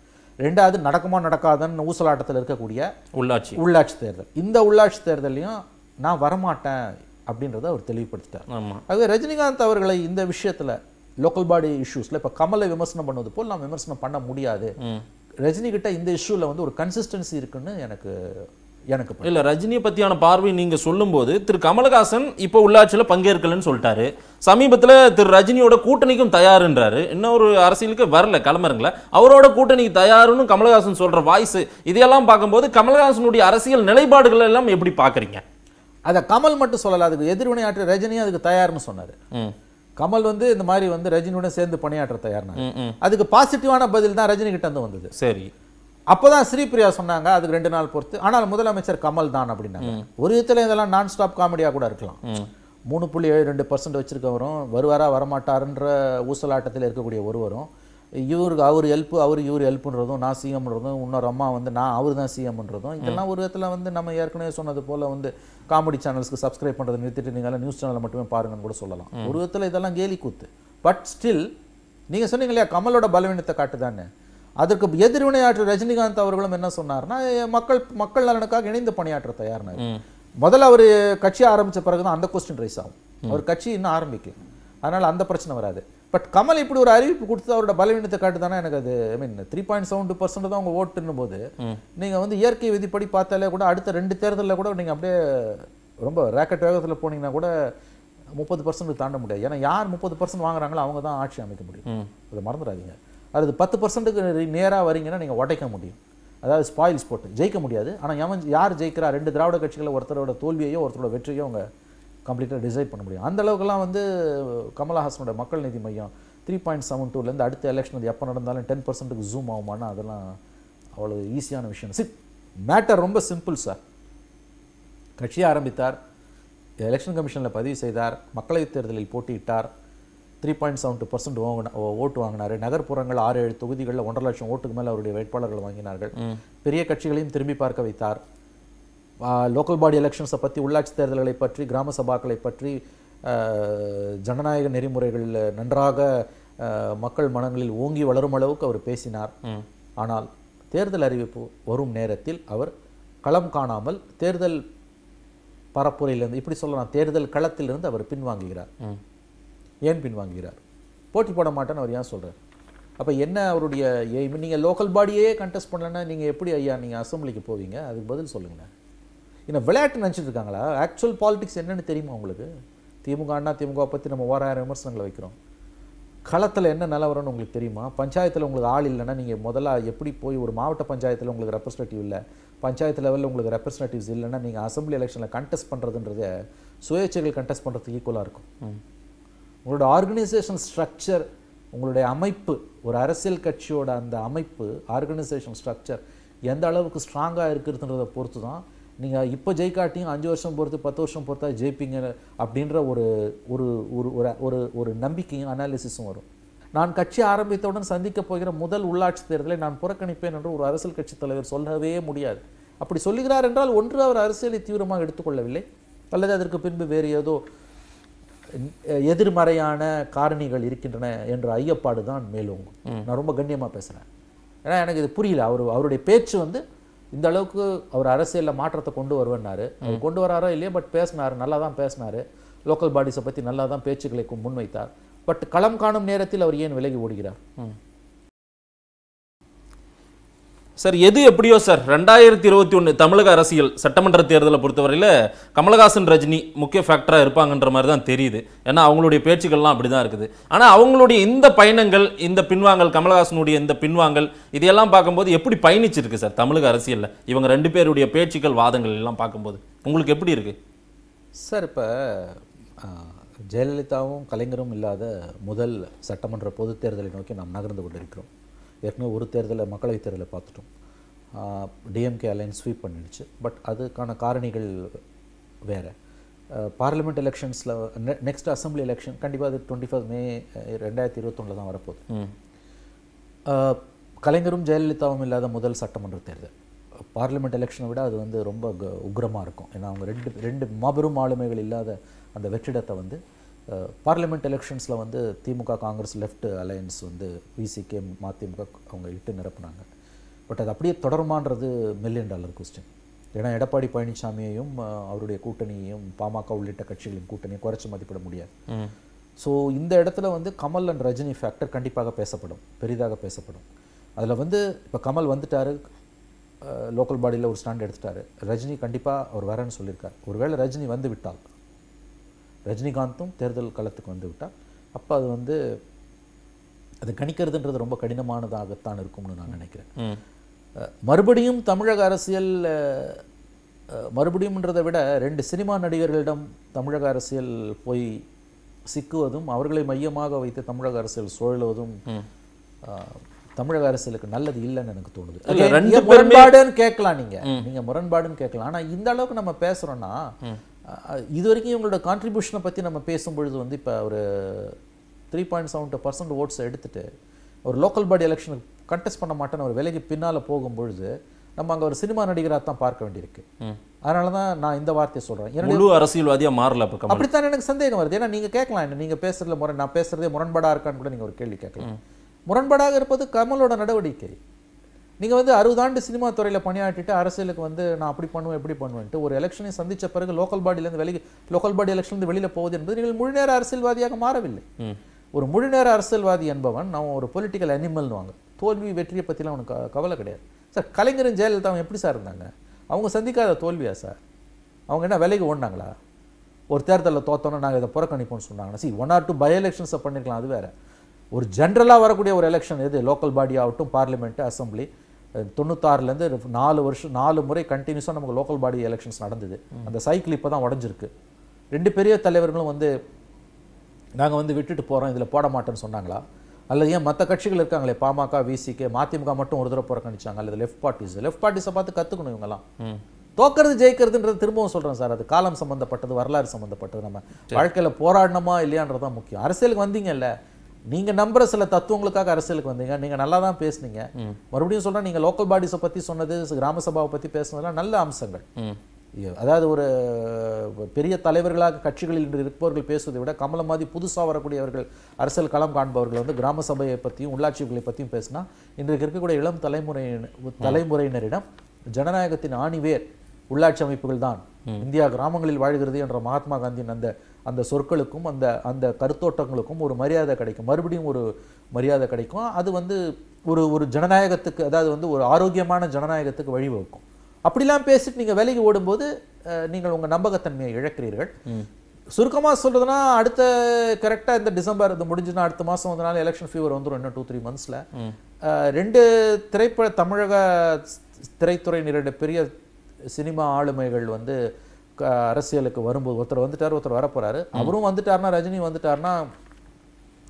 ரெண்டாவது நடக்குமா நடக்காதுன்னு ஊசலாட்டத்தில் இருக்கக்கூடிய உள்ளாட்சி உள்ளாட்சி தேர்தல் இந்த உள்ளாட்சி தேர்தலையும் நான் வரமாட்டேன் அப்படின்றத அவர் தெளிவுபடுத்திட்டார் ஆகவே ரஜினிகாந்த் அவர்களை இந்த விஷயத்தில் லோக்கல் பாடி இஷ்யூஸில் இப்போ கமலை விமர்சனம் பண்ணுவது போல் நான் விமர்சனம் பண்ண முடியாது ரஜினிகிட்ட இந்த இஷ்யூவில் வந்து ஒரு கன்சிஸ்டன்சி இருக்குன்னு எனக்கு எனக்கு இல்லை ரஜினியை பத்தியான பார்வை சொல்லும் சொல்லும்போது திரு கமலஹாசன் இப்போ உள்ளாட்சியில பங்கேற்கலன்னு சொல்லிட்டாரு சமீபத்துல திரு ரஜினியோட கூட்டணிக்கும் தயாருன்றாரு ஒரு அரசியலுக்கு வரல கிளம்புறங்கள அவரோட கூட்டணிக்கு தயாருன்னு கமலஹாசன் சொல்ற வாய்ஸ் இதையெல்லாம் பார்க்கும்போது கமலஹாசனுடைய அரசியல் நிலைப்பாடுகள் எல்லாம் எப்படி பாக்குறீங்க அதை கமல் மட்டும் சொல்லல அதுக்கு எதிர்வினை ஆற்ற ரஜினி அதுக்கு தயார்னு சொன்னாரு கமல் வந்து இந்த மாதிரி வந்து ரஜினியுடன் சேர்ந்து பணியாற்ற தயார்னா அதுக்கு பாசிட்டிவான பதில் தான் ரஜினி கிட்ட வந்து வந்தது சரி அப்போதான் ஸ்ரீபிரியா சொன்னாங்க அதுக்கு ரெண்டு நாள் பொறுத்து ஆனால் முதலமைச்சர் கமல் தான் அப்படின்னாங்க ஒரு விதத்தில் இதெல்லாம் நான் ஸ்டாப் காமெடியாக கூட இருக்கலாம் மூணு புள்ளி ஏழு ரெண்டு பர்சன்ட் வச்சுருக்கவரும் வருவாரா வரமாட்டாருன்ற ஊசலாட்டத்தில் இருக்கக்கூடிய ஒருவரும் இவருக்கு அவர் ஹெல்ப்பு அவர் இவர் ஹெல்ப்புன்றதும் நான் சிஎம்ன்றதும் இன்னொரு அம்மா வந்து நான் அவர் தான் சிஎம்ன்றதும் இதெல்லாம் ஒரு விதத்தில் வந்து நம்ம ஏற்கனவே சொன்னது போல் வந்து காமெடி சேனல்ஸ்க்கு சப்ஸ்கிரைப் பண்ணுறது நிறுத்திட்டு நீங்கள் நியூஸ் சேனலை மட்டுமே பாருங்கன்னு கூட சொல்லலாம் ஒரு விதத்தில் இதெல்லாம் கேலி கூத்து பட் ஸ்டில் நீங்கள் சொன்னீங்க இல்லையா கமலோட பலவீனத்தை காட்டுதானே அதற்கு எதிர்வினையாற்று ரஜினிகாந்த் அவர்களும் என்ன சொன்னார்னா மக்கள் மக்கள் நலனுக்காக இணைந்து பணியாற்ற தயார்னார் முதல்ல அவர் கட்சி ஆரம்பித்த பிறகு தான் அந்த கொஸ்டின் ரைஸ் ஆகும் அவர் கட்சி இன்னும் ஆரம்பிக்கும் அதனால் அந்த பிரச்சனை வராது பட் கமல் இப்படி ஒரு அறிவிப்பு கொடுத்து அவரோட பலவீனத்தை காட்டுதானே எனக்கு அது I mean three point seven two percent தான் உங்கள் ஓட்டுன்னும் போது நீங்கள் வந்து இயற்கை விதிப்படி பார்த்தாலே கூட அடுத்த ரெண்டு தேர்தலில் கூட நீங்கள் அப்படியே ரொம்ப ரேக்கெட் வேகத்தில் போனீங்கன்னா கூட முப்பது பர்சன்ட் தாண்ட முடியாது ஏன்னா யார் முப்பது பர்சன்ட் வாங்குறாங்களோ அவங்க தான் ஆட்சி அமைக்க முடியும் அதை மறந்துடாதீங்க அது பத்து பர்சன்ட்டுக்கு நேராக வரீங்கன்னா நீங்கள் உடைக்க முடியும் அதாவது ஸ்பாயில்ஸ் போட்டு ஜெயிக்க முடியாது ஆனால் எவன் யார் ஜெயிக்கிறா ரெண்டு திராவிட கட்சிகளில் ஒருத்தரோட தோல்வியையோ ஒருத்தரோட வெற்றியோ அவங்க கம்ப்ளீட்டாக டிசைட் பண்ண முடியும் அந்த அளவுக்குலாம் வந்து கமலஹாசனோட மக்கள் Needhi Maiam three point seven டூலேருந்து அடுத்த எலெக்ஷன் வந்து எப்போ நடந்தாலும் டென் பர்சன்ட்டுக்கு ஜூம் ஆகுமானா அதெல்லாம் அவ்வளோ ஈஸியான விஷயம் சி மேட்டர் ரொம்ப சிம்பிள் சார் கட்சியை ஆரம்பித்தார் எலெக்ஷன் கமிஷனில் பதிவு செய்தார் மக்களவைத் தேர்தலில் போட்டியிட்டார் three point seven two percent vote வாங்கினார் நகர்ப்புறங்கள் ஆறு ஏழு தொகுதிகளில் ஒன்றரை லட்சம் ஓட்டுக்கு மேலே அவருடைய வேட்பாளர்கள் வாங்கினார்கள் பெரிய கட்சிகளையும் திரும்பி பார்க்க வைத்தார் லோக்கல் பாடி எலெக்ஷன்ஸை பற்றி உள்ளாட்சி தேர்தல்களை பற்றி கிராம சபாக்களை பற்றி ஜனநாயக நெறிமுறைகளில் நன்றாக மக்கள் மனங்களில் ஓங்கி வளரும் அளவுக்கு அவர் பேசினார் ஆனால் தேர்தல் அறிவிப்பு வரும் நேரத்தில் அவர் களம் காணாமல் தேர்தல் பரப்புரையிலிருந்து இப்படி சொல்லலாம் தேர்தல் களத்திலிருந்து அவர் பின்வாங்குகிறார் ஏன் பின்வாங்குகிறார் போட்டி போட மாட்டேன்னு அவர் ஏன் சொல்கிறார் அப்போ என்ன அவருடைய எய்ம் நீங்கள் லோக்கல் பாடியே கண்டெஸ்ட் பண்ணலன்னா நீங்கள் எப்படி ஐயா நீங்கள் அசம்பிளிக்கு போவீங்க அதுக்கு பதில் சொல்லுங்களேன் இன்னும் விளையாட்டு நினச்சிட்டு இருக்காங்களா ஆக்சுவல் பாலிடிக்ஸ் என்னென்னு தெரியுமா உங்களுக்கு திமுக அண்ணா திமுக பற்றி நம்ம ஓராயிரம் விமர்சனங்களை வைக்கிறோம் களத்தில் என்ன நிலவரம்னு உங்களுக்கு தெரியுமா பஞ்சாயத்தில் உங்களுக்கு ஆள் இல்லைன்னா நீங்கள் முதல்ல எப்படி போய் ஒரு மாவட்ட பஞ்சாயத்தில் உங்களுக்கு ரெப்ரஸன்டேட்டிவ் இல்லை பஞ்சாயத்து லெவலில் உங்களுக்கு ரெப்ரஸன்டேட்டிவ்ஸ் இல்லைன்னா நீங்கள் அசம்பிளி எலெக்ஷனில் கண்டெஸ்ட் பண்ணுறதுன்றது சுயேட்சைகள் கண்டெஸ்ட் பண்ணுறதுக்கு ஈக்குவலாக இருக்கும் உங்களோட ஆர்கனைசேஷன் ஸ்ட்ரக்சர் உங்களுடைய அமைப்பு ஒரு அரசியல் கட்சியோட அந்த அமைப்பு ஆர்கனைசேஷன் ஸ்ட்ரக்சர் எந்த அளவுக்கு ஸ்ட்ராங்காக இருக்கிறதுன்றதை பொறுத்து தான் நீங்கள் இப்போ ஜெயிக்காட்டியும் அஞ்சு வருஷம் பொறுத்து பத்து வருஷம் பொறுத்தா ஜெயிப்பீங்க அப்படின்ற ஒரு ஒரு ஒரு ஒரு ஒரு நம்பிக்கையும் அனாலிசிஸும் வரும் நான் கட்சி ஆரம்பித்தவுடன் சந்திக்க போகிற முதல் உள்ளாட்சி தேர்தலை நான் புறக்கணிப்பேன் என்று ஒரு அரசியல் கட்சி தலைவர் சொல்லவே முடியாது அப்படி சொல்லுகிறார் என்றால் ஒன்று அவர் அரசியலை தீவிரமாக எடுத்துக்கொள்ளவில்லை அல்லது அதற்கு பின்பு வேறு ஏதோ எதிர்மறையான காரணிகள் இருக்கின்றன என்ற ஐயப்பாடு தான் மேலோங்கும் நான் ரொம்ப கண்ணியமாக பேசுகிறேன் ஏன்னா எனக்கு இது புரியல அவர் அவருடைய பேச்சு வந்து இந்த அளவுக்கு அவர் அரசியலில் மாற்றத்தை கொண்டு வருவன்னாரு அவர் கொண்டு வராரோ இல்லையோ பட் பேசினார் நல்லா தான் பேசினார் லோக்கல் பாடிஸை பற்றி நல்லா தான் பேச்சுக்களை முன்வைத்தார் பட் களம் காணும் நேரத்தில் அவர் ஏன் விலகி ஓடுகிறார் சார் எது எப்படியோ சார் ரெண்டாயிரத்தி இருபத்தி ஒன்று தமிழக அரசியல் சட்டமன்ற தேர்தலை பொறுத்தவரையில் கமலஹாசன் ரஜினி முக்கிய ஃபேக்டராக இருப்பாங்கன்ற மாதிரி தான் தெரியுது ஏன்னா அவங்களுடைய பேச்சுக்கள்லாம் அப்படி தான் இருக்குது ஆனால் அவங்களுடைய இந்த பயணங்கள் இந்த பின்வாங்கல் கமலஹாசனுடைய இந்த பின்வாங்கல் இதையெல்லாம் பார்க்கும்போது எப்படி பயணிச்சிருக்கு சார் தமிழக அரசியலில் இவங்க ரெண்டு பேருடைய பேச்சுக்கள் வாதங்கள் எல்லாம் பார்க்கும்போது உங்களுக்கு எப்படி இருக்குது சார் இப்போ ஜெயலலிதாவும் கலைஞரும் இல்லாத முதல் சட்டமன்ற பொதுத் தேர்தலை நோக்கி நாம் நகர்ந்து கொண்டிருக்கிறோம் ஏற்கனவே ஒரு தேர்தலில் மக்களவைத் தேர்தலில் பார்த்துட்டோம் டிஎம்கே அலைன்ஸ் ஸ்வீப் பண்ணிடுச்சு பட் அதுக்கான காரணிகள் வேறு பார்லிமெண்ட் எலெக்ஷன்ஸில் நெ நெக்ஸ்ட் அசம்பிளி எலெக்ஷன் கண்டிப்பாக அது டுவெண்ட்டி ஃபஸ்ட் மே ரெண்டாயிரத்தி இருபத்தொன்னில் தான் வரப்போகுது கலைஞரும் ஜெயலலிதாவும் இல்லாத முதல் சட்டமன்ற தேர்தல் பார்லிமெண்ட் எலெக்ஷனை விட அது வந்து ரொம்ப உக்ரமாக இருக்கும் ஏன்னா அவங்க ரெண்டு ரெண்டு மாபெரும் ஆளுமைகள் இல்லாத அந்த வெற்றிடத்தை வந்து பார்லிமெண்ட் எலெக்ஷன்ஸில் வந்து திமுக காங்கிரஸ் லெஃப்ட் அலையன்ஸ் வந்து விசிகே மதிமுக அவங்க இட்டு நிரப்புனாங்க பட் அது அப்படியே தொடருமான்றது மில்லியன் டாலர் கொஸ்டின் ஏன்னா எடப்பாடி பழனிசாமியையும் அவருடைய கூட்டணியையும் பாமக உள்ளிட்ட கட்சிகளின் கூட்டணியை குறைச்சி மதிப்பிட முடியாது ஸோ இந்த இடத்துல வந்து கமல் அண்ட் ரஜினி ஃபேக்டர் கண்டிப்பாக பேசப்படும் பெரிதாக பேசப்படும் அதில் வந்து இப்போ கமல் வந்துட்டார் லோக்கல் பாடியில் ஒரு ஸ்டாண்ட் எடுத்துட்டார் ரஜினி கண்டிப்பாக அவர் வரேன்னு சொல்லியிருக்கார் ஒருவேளை ரஜினி வந்து விட்டால் ரஜினிகாந்தும் தேர்தல் களத்துக்கு விட்டால் அப்போ அது வந்து அதை கணிக்கிறதுன்றது ரொம்ப கடினமானதாகத்தான் இருக்கும்னு நான் நினைக்கிறேன் மறுபடியும் தமிழக அரசியல் மறுபடியும்ன்றதை விட ரெண்டு சினிமா நடிகர்களிடம் தமிழக அரசியல் போய் சிக்குவதும் அவர்களை மையமாக வைத்து தமிழக அரசியல் சுழலுவதும் தமிழக அரசியலுக்கு நல்லது இல்லைன்னு எனக்கு தோணுது முரண்பாடுன்னு கேட்கலாம் நீங்க நீங்க முரண்பாடுன்னு கேட்கலாம் ஆனா இந்த அளவுக்கு நம்ம பேசுறோம்னா இது வரைக்கும் இவங்களோட கான்ட்ரிபியூஷனை பற்றி நம்ம பேசும்பொழுது வந்து இப்போ ஒரு three point seven two percent votes எடுத்துகிட்டு ஒரு லோக்கல் பாடி எலெக்ஷனுக்கு கண்டெஸ்ட் பண்ண மாட்டேன்னு ஒரு விலைக்கு பின்னால் போகும்பொழுது நம்ம அங்கே ஒரு சினிமா நடிகராக தான் பார்க்க வேண்டியிருக்கு அதனால தான் நான் இந்த வார்த்தையை சொல்கிறேன் முழு அரசியல்வாதியாக மாறல அப்போ அப்படித்தான் எனக்கு சந்தேகம் வருது ஏன்னா நீங்கள் கேட்கலாம் என்ன நீங்கள் பேசுகிறதுல முரண் நான் பேசுகிறதே முரண்பாடாக இருக்கான்னு கூட நீங்கள் ஒரு கேள்வி கேட்கலாம் முரண்பாடாக இருப்பது கமலோட நடவடிக்கை நீங்கள் வந்து அறுபதாண்டு சினிமா துறையில் பணியாற்றிட்டு அரசியலுக்கு வந்து நான் அப்படி பண்ணுவேன் எப்படி பண்ணுவேன்ட்டு ஒரு எலெக்ஷனை சந்தித்த பிறகு லோக்கல் பாடியிலேருந்து வெளி லோக்கல் பாடி எலெக்ஷன்லேருந்து வெளியில் போகுது என்பது நீங்கள் முழுநேர அரசியல்வாதியாக மாறவில்லை ஒரு முழுநேர அரசியல்வாதி என்பவன் நான் ஒரு பொலிட்டிக்கல் அனிமல்னு வாங்க தோல்வி வெற்றியை பற்றிலாம் அவனுக்கு கவலை கிடையாது சார் கலைஞரும் ஜெயலலிதா அவங்க எப்படி சார் இருந்தாங்க அவங்க சந்திக்காத தோல்வியா சார் அவங்க என்ன விலைக்கு ஓடினாங்களா ஒரு தேர்தலில் தோத்தோன்னா நாங்கள் இதை புறக்கணிப்போம்னு சொன்னாங்கன்னா சரி ஒன் ஆர் டூ பை எலெக்ஷன்ஸை பண்ணிருக்கலாம் அது வேறு ஒரு ஜென்ரலாக வரக்கூடிய ஒரு எலெக்ஷன் எது லோக்கல் பாடி ஆகட்டும் பார்லிமெண்ட்டு அசம்பிளி தொண்ணூத்தாறுலேருந்து நாலு வருஷம் நாலு முறை கண்டினியூஸாக நமக்கு லோக்கல் பாடி எலெக்ஷன்ஸ் நடந்தது அந்த சைக்கிள் இப்போ தான் உடஞ்சிருக்கு ரெண்டு பெரிய தலைவர்களும் வந்து நாங்கள் வந்து விட்டுட்டு போகிறோம் இதில் போட மாட்டோம்னு சொன்னாங்களா அல்லது ஏன் மற்ற கட்சிகள் இருக்காங்களே பாமக விசிகே மதிமுக மட்டும் ஒரு தடவை புறக்கணிச்சாங்க அல்லது லெஃப்ட் பார்ட்டிஸ் லெஃப்ட் பார்ட்டிஸை பார்த்து கற்றுக்கணும் இவங்கலாம் தோக்கிறது ஜெயிக்கிறதுன்றது திரும்பவும் சொல்கிறேன் சார் அது காலம் சம்மந்தப்பட்டது வரலாறு சம்மந்தப்பட்டது நம்ம வாழ்க்கையில் போராடணுமா தான் முக்கியம் அரசியலுக்கு இல்லை நீங்கள் நம்புகிற சில தத்துவங்களுக்காக அரசியலுக்கு வந்தீங்க நீங்கள் நல்லா தான் பேசுனீங்க மறுபடியும் சொல்கிறேன் நீங்கள் லோக்கல் பாடிஸை பற்றி சொன்னது கிராம சபாவை பற்றி பேசுனதுலாம் நல்ல அம்சங்கள் அதாவது ஒரு பெரிய தலைவர்களாக கட்சிகளில் இன்று இருப்பவர்கள் பேசுவதை விட கமல மாதிரி புதுசாக வரக்கூடியவர்கள் அரசியல் களம் காண்பவர்கள் வந்து கிராம சபையை பற்றியும் உள்ளாட்சிகளை பற்றியும் பேசினா இன்றைக்கு இருக்கக்கூடிய இளம் தலைமுறை தலைமுறையினரிடம் ஜனநாயகத்தின் ஆணிவேர் உள்ளாட்சி அமைப்புகள் தான் இந்தியா கிராமங்களில் வாழ்கிறது என்ற மகாத்மா காந்தியின் அந்த அந்த சொற்களுக்கும் அந்த அந்த கருத்தோட்டங்களுக்கும் ஒரு மரியாதை கிடைக்கும் மறுபடியும் ஒரு மரியாதை கிடைக்கும் அது வந்து ஒரு ஒரு ஜனநாயகத்துக்கு அதாவது வந்து ஒரு ஆரோக்கியமான ஜனநாயகத்துக்கு வழிவகுக்கும் அப்படிலாம் பேசிட்டு நீங்கள் வேலைக்கு ஓடும்போது நீங்கள் உங்கள் நம்பகத்தன்மையை இழக்கிறீர்கள் சுருக்கமாக சொல்கிறதுனா அடுத்த கரெக்டாக இந்த டிசம்பர் இது முடிஞ்சுன்னா அடுத்த மாதம் வந்தனால எலெக்ஷன் ஃபீவர் வந்துடும் இன்னும் டூ த்ரீ மந்த்ஸில் ரெண்டு திரைப்பட தமிழக இரண்டு பெரிய சினிமா ஆளுமைகள் வந்து அரசியலுக்கு வரும்போது ஒருத்தர் வந்துட்டார் ஒருத்தர் வரப்போறாரு அவரும் வந்துட்டார்னா ரஜினி வந்துட்டார்னா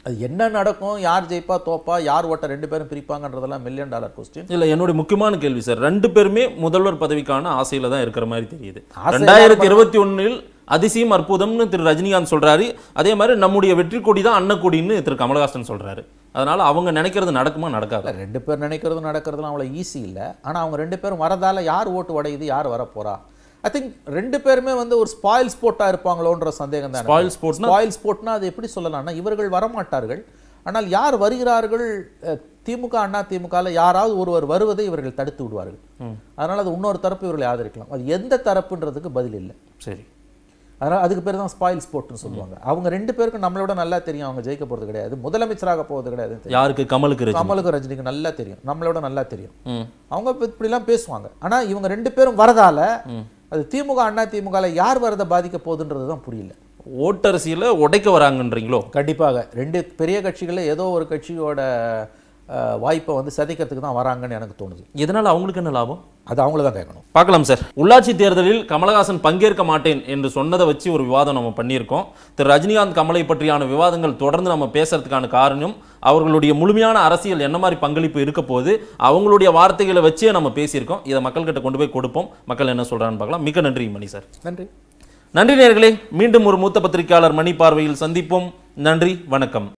அது என்ன நடக்கும் யார் ஜெயிப்பா தோப்பா யார் ஓட்ட ரெண்டு பேரும் பிரிப்பாங்கன்றதெல்லாம் மில்லியன் டாலர் கொஸ்டின் இல்லை என்னுடைய முக்கியமான கேள்வி சார் ரெண்டு பேருமே முதல்வர் பதவிக்கான ஆசையில் தான் இருக்கிற மாதிரி தெரியுது ரெண்டாயிரத்தி இருபத்தி ஒன்னில் அதிசயம் அற்புதம்னு திரு ரஜினிகாந்த் சொல்றாரு அதே மாதிரி நம்முடைய வெற்றி கொடி தான் அன்னக்கொடின்னு திரு கமலஹாசன் சொல்றாரு அதனால அவங்க நினைக்கிறது நடக்குமா நடக்காது ரெண்டு பேர் நினைக்கிறதும் நடக்கிறதுலாம் அவ்வளோ ஈஸி இல்லை ஆனால் அவங்க ரெண்டு பேரும் வரதால யார் ஓட்டு உடையுது யார் வரப்போறா ஐ திங்க் ரெண்டு பேருமே வந்து ஒரு ஸ்பாயில் ஸ்போர்ட்டாக இருப்பாங்களோன்ற சந்தேகம் தான் ஸ்பாயில் ஸ்போர்ட் ஸ்பாயில் ஸ்போர்ட்னா அது எப்படி சொல்லலாம்னா இவர்கள் வரமாட்டார்கள் ஆனால் யார் வருகிறார்கள் திமுக அண்ணா திமுகவில் யாராவது ஒருவர் வருவதை இவர்கள் தடுத்து விடுவார்கள் அதனால் அது இன்னொரு தரப்பு இவர்களை ஆதரிக்கலாம் அது எந்த தரப்புன்றதுக்கு பதில் இல்லை சரி அதனால் அதுக்கு பேர் தான் ஸ்பாயில் ஸ்போர்ட்னு சொல்லுவாங்க அவங்க ரெண்டு பேருக்கும் நம்மளோட நல்லா தெரியும் அவங்க ஜெயிக்க போகிறது கிடையாது முதலமைச்சராக போகிறது கிடையாது யாருக்கு கமலுக்கு கமலுக்கு ரஜினிக்கு நல்லா தெரியும் நம்மளோட நல்லா தெரியும் அவங்க இப்படிலாம் பேசுவாங்க ஆனால் இவங்க ரெண்டு பேரும் வரதால அது திமுக அண்ணா திமுகவில் யார் வரதை பாதிக்க போகுதுன்றது தான் புரியல ஓட்டரசியில் உடைக்க வராங்கன்றீங்களோ கண்டிப்பாக ரெண்டு பெரிய கட்சிகளில் ஏதோ ஒரு கட்சியோட வாய்ப்பை வந்து சதிக்கிறதுக்கு தான் வராங்கன்னு எனக்கு தோணுது இதனால் அவங்களுக்கு என்ன லாபம் அது அவங்கள தான் கேட்கணும் பார்க்கலாம் சார் உள்ளாட்சி தேர்தலில் கமலஹாசன் பங்கேற்க மாட்டேன் என்று சொன்னதை வச்சு ஒரு விவாதம் நம்ம பண்ணியிருக்கோம் திரு ரஜினிகாந்த் கமலை பற்றியான விவாதங்கள் தொடர்ந்து நம்ம பேசுறதுக்கான காரணம் அவர்களுடைய முழுமையான அரசியல் என்ன மாதிரி பங்களிப்பு இருக்க போது அவங்களுடைய வார்த்தைகளை வச்சே நம்ம பேசியிருக்கோம் இதை மக்கள்கிட்ட கொண்டு போய் கொடுப்போம் மக்கள் என்ன சொல்கிறான்னு பார்க்கலாம் மிக நன்றி மணி சார் நன்றி நன்றி நேர்களே மீண்டும் ஒரு மூத்த பத்திரிகையாளர் மணி பார்வையில் சந்திப்போம் நன்றி வணக்கம்